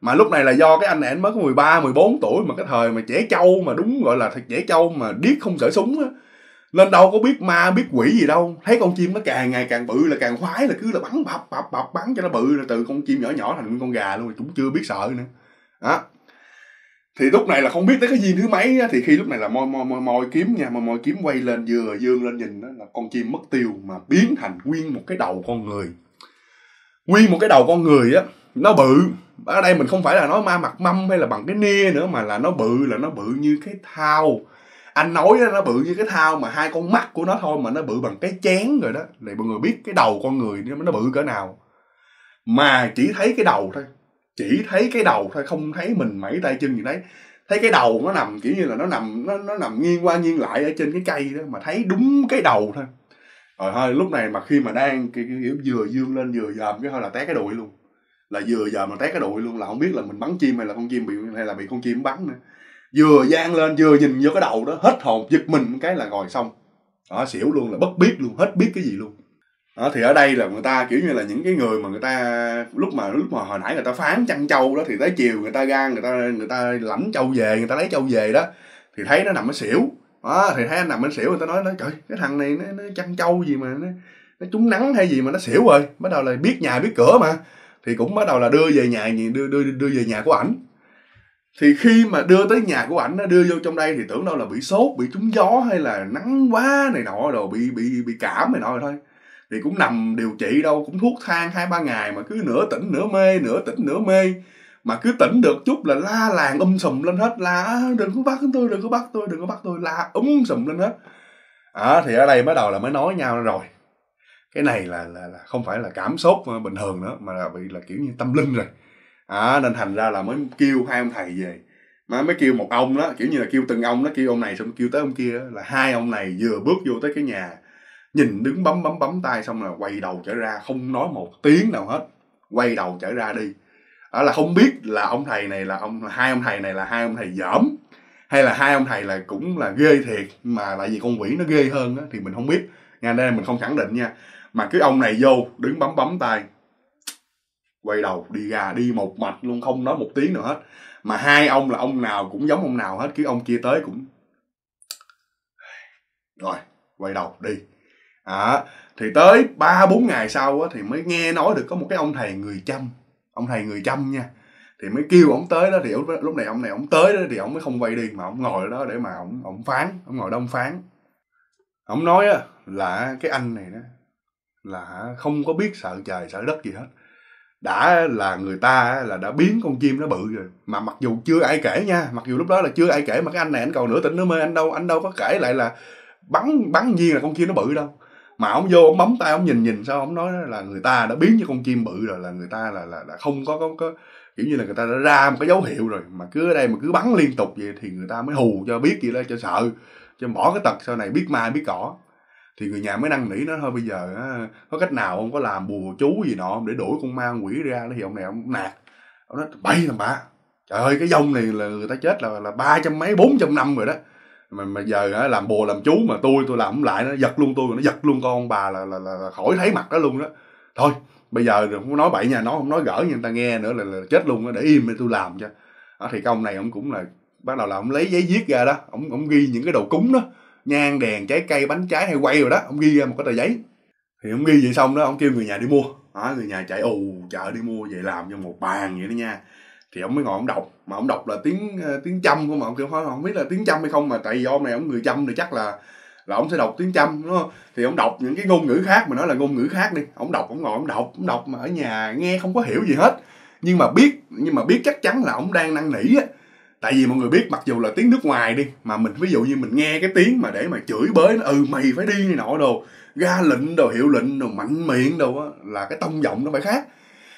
mà lúc này là do cái anh này anh mới có 13, 14 tuổi mà cái thời mà trẻ trâu mà đúng gọi là thật trẻ trâu mà điếc không sở súng á lên đâu có biết ma biết quỷ gì đâu thấy con chim nó càng ngày càng bự là càng khoái là cứ là bắn bập bập bập bắn cho nó bự là từ con chim nhỏ nhỏ thành con gà luôn cũng chưa biết sợ nữa đó thì lúc này là không biết tới cái gì thứ mấy á, thì khi lúc này là môi môi môi môi kiếm nha môi môi kiếm quay lên vừa dương lên nhìn đó là con chim mất tiêu mà biến thành nguyên một cái đầu con người nguyên một cái đầu con người á nó bự ở đây mình không phải là nói ma mặt mâm hay là bằng cái nia nữa mà là nó bự là nó bự như cái thao anh nói đó, nó bự như cái thao mà hai con mắt của nó thôi mà nó bự bằng cái chén rồi đó để mọi người biết cái đầu con người nó nó bự cỡ nào mà chỉ thấy cái đầu thôi chỉ thấy cái đầu thôi không thấy mình mẩy tay chân gì đấy thấy cái đầu nó nằm kiểu như là nó nằm nó, nó nằm nghiêng qua nghiêng lại ở trên cái cây đó mà thấy đúng cái đầu thôi rồi thôi lúc này mà khi mà đang kiểu, vừa dương lên vừa dòm cái thôi là té cái đùi luôn là vừa dòm mà té cái đùi luôn là không biết là mình bắn chim hay là con chim bị hay là bị con chim bắn nữa vừa gian lên vừa nhìn vô cái đầu đó hết hồn giật mình cái là ngồi xong đó xỉu luôn là bất biết luôn hết biết cái gì luôn đó, thì ở đây là người ta kiểu như là những cái người mà người ta lúc mà lúc mà hồi nãy người ta phán chăn trâu đó thì tới chiều người ta gan người ta người ta lãnh trâu về người ta lấy trâu về đó thì thấy nó nằm ở xỉu đó, thì thấy anh nằm ở xỉu người ta nói nó trời cái thằng này nó, nó chăn trâu gì mà nó, nó trúng nắng hay gì mà nó xỉu rồi bắt đầu là biết nhà biết cửa mà thì cũng bắt đầu là đưa về nhà đưa đưa đưa về nhà của ảnh thì khi mà đưa tới nhà của ảnh nó đưa vô trong đây thì tưởng đâu là bị sốt bị trúng gió hay là nắng quá này nọ đồ bị bị bị cảm này nọ thôi thì cũng nằm điều trị đâu cũng thuốc thang hai ba ngày mà cứ nửa tỉnh nửa mê nửa tỉnh nửa mê mà cứ tỉnh được chút là la làng um sùm lên hết la à, đừng có bắt tôi đừng có bắt tôi đừng có bắt tôi la um sùm lên hết à, thì ở đây mới đầu là mới nói nhau rồi cái này là là, là không phải là cảm sốt bình thường nữa mà là bị là kiểu như tâm linh rồi à, nên thành ra là mới kêu hai ông thầy về mà mới kêu một ông đó kiểu như là kêu từng ông đó kêu ông này xong kêu tới ông kia đó, là hai ông này vừa bước vô tới cái nhà nhìn đứng bấm bấm bấm tay xong là quay đầu trở ra không nói một tiếng nào hết quay đầu trở ra đi đó là không biết là ông thầy này là ông hai ông thầy này là hai ông thầy dởm hay là hai ông thầy là cũng là ghê thiệt mà tại vì con quỷ nó ghê hơn á thì mình không biết nha đây mình không khẳng định nha mà cái ông này vô đứng bấm bấm tay quay đầu đi ra đi một mạch luôn không nói một tiếng nào hết mà hai ông là ông nào cũng giống ông nào hết cứ ông kia tới cũng rồi quay đầu đi à, thì tới ba bốn ngày sau á, thì mới nghe nói được có một cái ông thầy người chăm ông thầy người chăm nha thì mới kêu ông tới đó thì lúc này ông này ông tới đó thì ông mới không quay đi mà ông ngồi đó để mà ông ông phán ông ngồi đông phán ông nói á, là cái anh này đó là không có biết sợ trời sợ đất gì hết đã là người ta là đã biến con chim nó bự rồi mà mặc dù chưa ai kể nha mặc dù lúc đó là chưa ai kể mà cái anh này anh còn nửa tỉnh nữa mê anh đâu anh đâu có kể lại là bắn bắn nhiên là con chim nó bự đâu mà ông vô ông bấm tay ông nhìn nhìn sao ông nói là người ta đã biến như con chim bự rồi là người ta là là, là không có, có có kiểu như là người ta đã ra một cái dấu hiệu rồi mà cứ ở đây mà cứ bắn liên tục vậy thì người ta mới hù cho biết gì đó cho sợ cho bỏ cái tật sau này biết mai biết cỏ thì người nhà mới năn nỉ nó thôi bây giờ có cách nào ông có làm bùa chú gì nọ để đuổi con ma quỷ ra thì ông này ông nạt ông nói bậy thằng bà trời ơi cái dông này là người ta chết là là ba trăm mấy bốn trăm năm rồi đó mà mà giờ làm bùa làm chú mà tôi tôi làm lại nó giật luôn tôi nó giật luôn con bà là, là là, là khỏi thấy mặt đó luôn đó thôi bây giờ không nói bậy nha nó không nói gỡ nhưng ta nghe nữa là, là chết luôn đó, để im để tôi làm cho đó, thì công này ông cũng là bắt đầu là ông lấy giấy viết ra đó ông ông ghi những cái đồ cúng đó nhang đèn trái cây bánh trái hay quay rồi đó ông ghi ra một cái tờ giấy thì ông ghi vậy xong đó ông kêu người nhà đi mua đó, người nhà chạy ù chợ đi mua vậy làm cho một bàn vậy đó nha thì ông mới ngồi ông đọc mà ông đọc là tiếng ờ, tiếng chăm không mà ông kêu thôi không biết là tiếng chăm hay không mà tại vì ông này ông người chăm thì chắc là là ông sẽ đọc tiếng chăm đúng không thì ông đọc những cái ngôn ngữ khác mà nói là ngôn ngữ khác đi ông đọc ông ngồi ông đọc ông đọc mà ở nhà nghe không có hiểu gì hết nhưng mà biết nhưng mà biết chắc chắn là ông đang năn nỉ á tại vì mọi người biết mặc dù là tiếng nước ngoài đi mà mình ví dụ như mình nghe cái tiếng mà để mà chửi bới nó ừ mày phải đi này nọ đồ ra lệnh đồ hiệu lệnh đồ mạnh miệng đồ á là cái tông giọng nó phải khác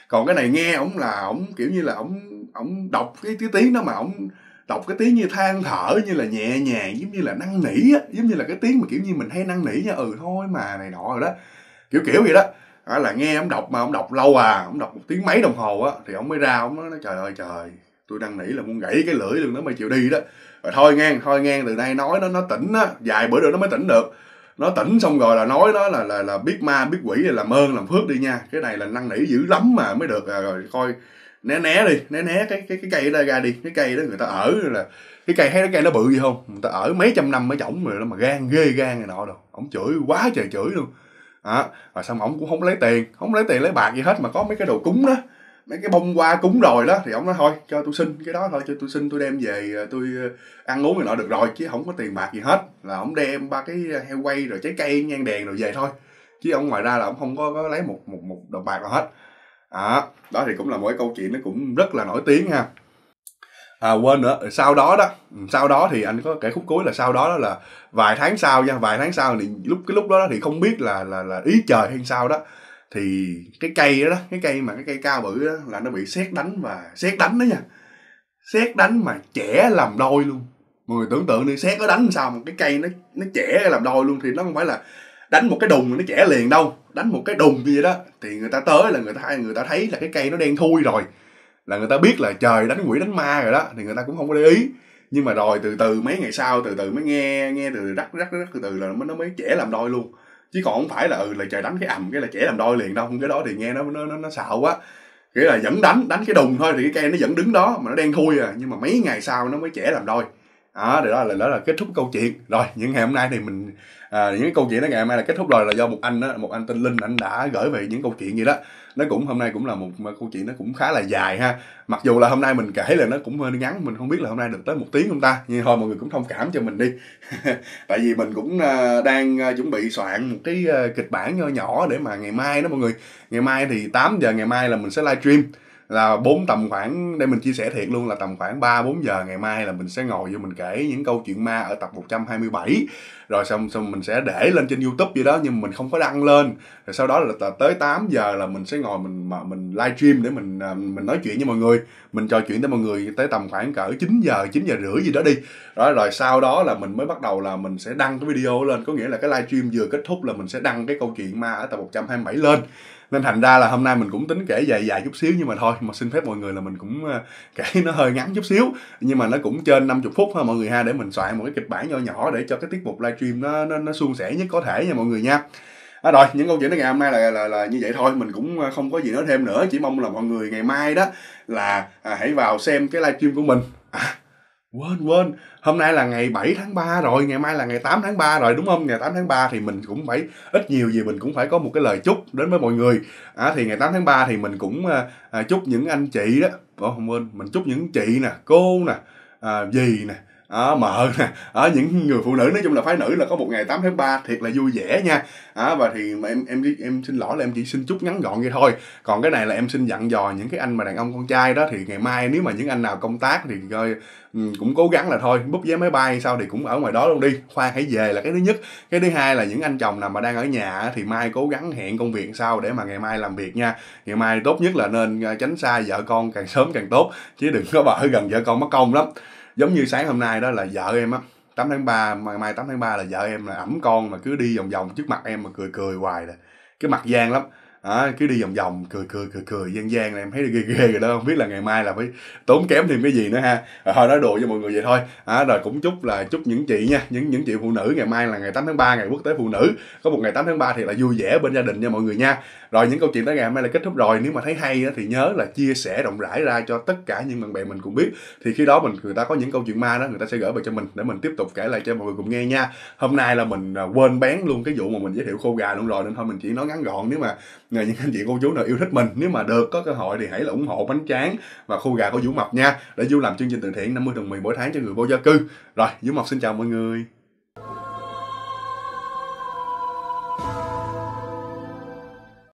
còn cái này nghe ổng là ổng kiểu như là ổng ổng đọc cái, cái tiếng đó mà ổng đọc cái tiếng như than thở như là nhẹ nhàng giống như là năn nỉ á giống như là cái tiếng mà kiểu như mình hay năn nỉ nha ừ thôi mà này nọ rồi đó kiểu kiểu vậy đó à, là nghe ổng đọc mà ổng đọc lâu à ổng đọc một tiếng mấy đồng hồ á thì ổng mới ra ổng nói trời ơi trời tôi đang nghĩ là muốn gãy cái lưỡi luôn nó mày chịu đi đó rồi thôi ngang thôi ngang từ nay nói nó nó tỉnh á vài bữa nữa nó mới tỉnh được nó tỉnh xong rồi là nói nó là là là biết ma biết quỷ làm ơn làm phước đi nha cái này là năn nỉ dữ lắm mà mới được à, rồi coi né né đi né né cái cái cái cây đó ra đi cái cây đó người ta ở là cái cây thấy cái cây nó bự gì không người ta ở mấy trăm năm mới chổng rồi nó mà gan ghê gan này nọ đâu ổng chửi quá trời chửi luôn à, và xong ổng cũng không lấy tiền không lấy tiền lấy bạc gì hết mà có mấy cái đồ cúng đó mấy cái bông hoa cúng rồi đó thì ông nói thôi cho tôi xin cái đó thôi cho tôi xin tôi đem về ờ, tôi ờ, ăn uống này nọ được rồi chứ không có tiền bạc gì hết là ông đem ba cái heo quay rồi trái cây nhang đèn rồi về thôi chứ ông ngoài ra là ông không có, có lấy một một một đồng bạc nào hết à, đó thì cũng là một cái câu chuyện nó cũng rất là nổi tiếng ha à quên nữa sau đó đó ừ, sau đó thì anh có kể khúc cuối là sau đó đó là vài tháng sau nha vài tháng sau thì lúc cái lúc đó thì không biết là là là ý trời hay sao đó thì cái cây đó, cái cây mà cái cây cao bự đó là nó bị xét đánh và xét đánh đó nha xét đánh mà trẻ làm đôi luôn mọi người tưởng tượng đi xét nó đánh sao mà cái cây nó nó trẻ làm đôi luôn thì nó không phải là đánh một cái đùng nó trẻ liền đâu đánh một cái đùng như vậy đó thì người ta tới là người ta người ta thấy là cái cây nó đen thui rồi là người ta biết là trời đánh quỷ đánh ma rồi đó thì người ta cũng không có để ý nhưng mà rồi từ từ mấy ngày sau từ từ mới nghe nghe từ từ rắc rắc rắc từ từ là nó mới trẻ làm đôi luôn chứ còn không phải là ừ là trời đánh cái ầm cái là trẻ làm đôi liền đâu cái đó thì nghe nó nó nó, nó xạo quá nghĩa là vẫn đánh đánh cái đùng thôi thì cái cây nó vẫn đứng đó mà nó đen thui à nhưng mà mấy ngày sau nó mới trẻ làm đôi À, đó thì đó là đó là kết thúc câu chuyện rồi những ngày hôm nay thì mình à, những cái câu chuyện đó ngày hôm nay là kết thúc rồi là do một anh đó một anh tên linh anh đã gửi về những câu chuyện gì đó nó cũng hôm nay cũng là một câu chuyện nó cũng khá là dài ha mặc dù là hôm nay mình kể là nó cũng hơi ngắn mình không biết là hôm nay được tới một tiếng không ta nhưng thôi mọi người cũng thông cảm cho mình đi tại vì mình cũng à, đang à, chuẩn bị soạn một cái kịch bản nhỏ nhỏ để mà ngày mai đó mọi người ngày mai thì 8 giờ ngày mai là mình sẽ livestream là bốn tầm khoảng để mình chia sẻ thiệt luôn là tầm khoảng 3 4 giờ ngày mai là mình sẽ ngồi vô mình kể những câu chuyện ma ở tập 127 rồi xong xong mình sẽ để lên trên YouTube gì đó nhưng mình không có đăng lên rồi sau đó là tới 8 giờ là mình sẽ ngồi mình mà mình live stream để mình à, mình nói chuyện với mọi người mình trò chuyện với mọi người tới tầm khoảng cỡ 9 giờ 9 giờ rưỡi gì đó đi đó rồi sau đó là mình mới bắt đầu là mình sẽ đăng cái video lên có nghĩa là cái live stream vừa kết thúc là mình sẽ đăng cái câu chuyện ma ở tập 127 lên nên thành ra là hôm nay mình cũng tính kể dài dài chút xíu nhưng mà thôi mà xin phép mọi người là mình cũng ờ, kể nó hơi ngắn chút xíu nhưng mà nó cũng trên 50 phút thôi mọi người ha để mình soạn một cái kịch bản nhỏ nhỏ để cho cái tiết mục livestream nó nó nó suôn sẻ nhất có thể nha mọi người nha À, rồi những câu chuyện ngày hôm nay là, là là như vậy thôi mình cũng ờ, không có gì nói thêm nữa chỉ mong là mọi người ngày mai đó là à, hãy vào xem cái livestream của mình à, quên quên hôm nay là ngày 7 tháng 3 rồi ngày mai là ngày 8 tháng 3 rồi đúng không ngày 8 tháng 3 thì mình cũng phải ít nhiều gì mình cũng phải có một cái lời chúc đến với mọi người à, thì ngày 8 tháng 3 thì mình cũng à, à, chúc những anh chị đó Ồ, không quên mình chúc những chị nè cô nè à, dì nè Ờ, à, mợ nè ở ờ, những người phụ nữ nói chung là phái nữ là có một ngày 8 tháng 3 thiệt là vui vẻ nha à, và thì em em em xin lỗi là em chỉ xin chút ngắn gọn vậy thôi còn cái này là em xin dặn dò những cái anh mà đàn ông con trai đó thì ngày mai nếu mà những anh nào công tác thì coi ừ, cũng cố gắng là thôi bút vé máy bay sau thì cũng ở ngoài đó luôn đi khoa hãy về là cái thứ nhất cái thứ hai là những anh chồng nào mà đang ở nhà thì mai cố gắng hẹn công việc sau để mà ngày mai làm việc nha ngày mai tốt nhất là nên tránh xa vợ con càng sớm càng tốt chứ đừng có bà gần vợ con mất công lắm giống như sáng hôm nay đó là vợ em á 8 tháng 3 mai, mai 8 tháng 3 là vợ em là ẩm con mà cứ đi vòng vòng trước mặt em mà cười cười hoài là cái mặt gian lắm à, cứ đi vòng vòng cười cười cười cười gian gian này em thấy ghê ghê rồi đó không biết là ngày mai là phải tốn kém thêm cái gì nữa ha rồi thôi nói đùa cho mọi người vậy thôi à, rồi cũng chúc là chúc những chị nha những những chị phụ nữ ngày mai là ngày 8 tháng 3 ngày quốc tế phụ nữ có một ngày 8 tháng 3 thì là vui vẻ bên gia đình nha mọi người nha rồi những câu chuyện tới ngày hôm nay là kết thúc rồi nếu mà thấy hay đó, thì nhớ là chia sẻ rộng rãi ra cho tất cả những bạn bè mình cùng biết thì khi đó mình người ta có những câu chuyện ma đó người ta sẽ gửi về cho mình để mình tiếp tục kể lại cho mọi người cùng nghe nha hôm nay là mình à, quên bán luôn cái vụ mà mình giới thiệu khô gà luôn rồi nên thôi mình chỉ nói ngắn gọn nếu mà à, những anh chị cô chú nào yêu thích mình nếu mà được có cơ hội thì hãy là ủng hộ bánh tráng và khô gà của vũ mập nha để Vũ làm chương trình từ thiện 50 đồng 10 mỗi tháng cho người vô gia cư rồi vũ mập xin chào mọi người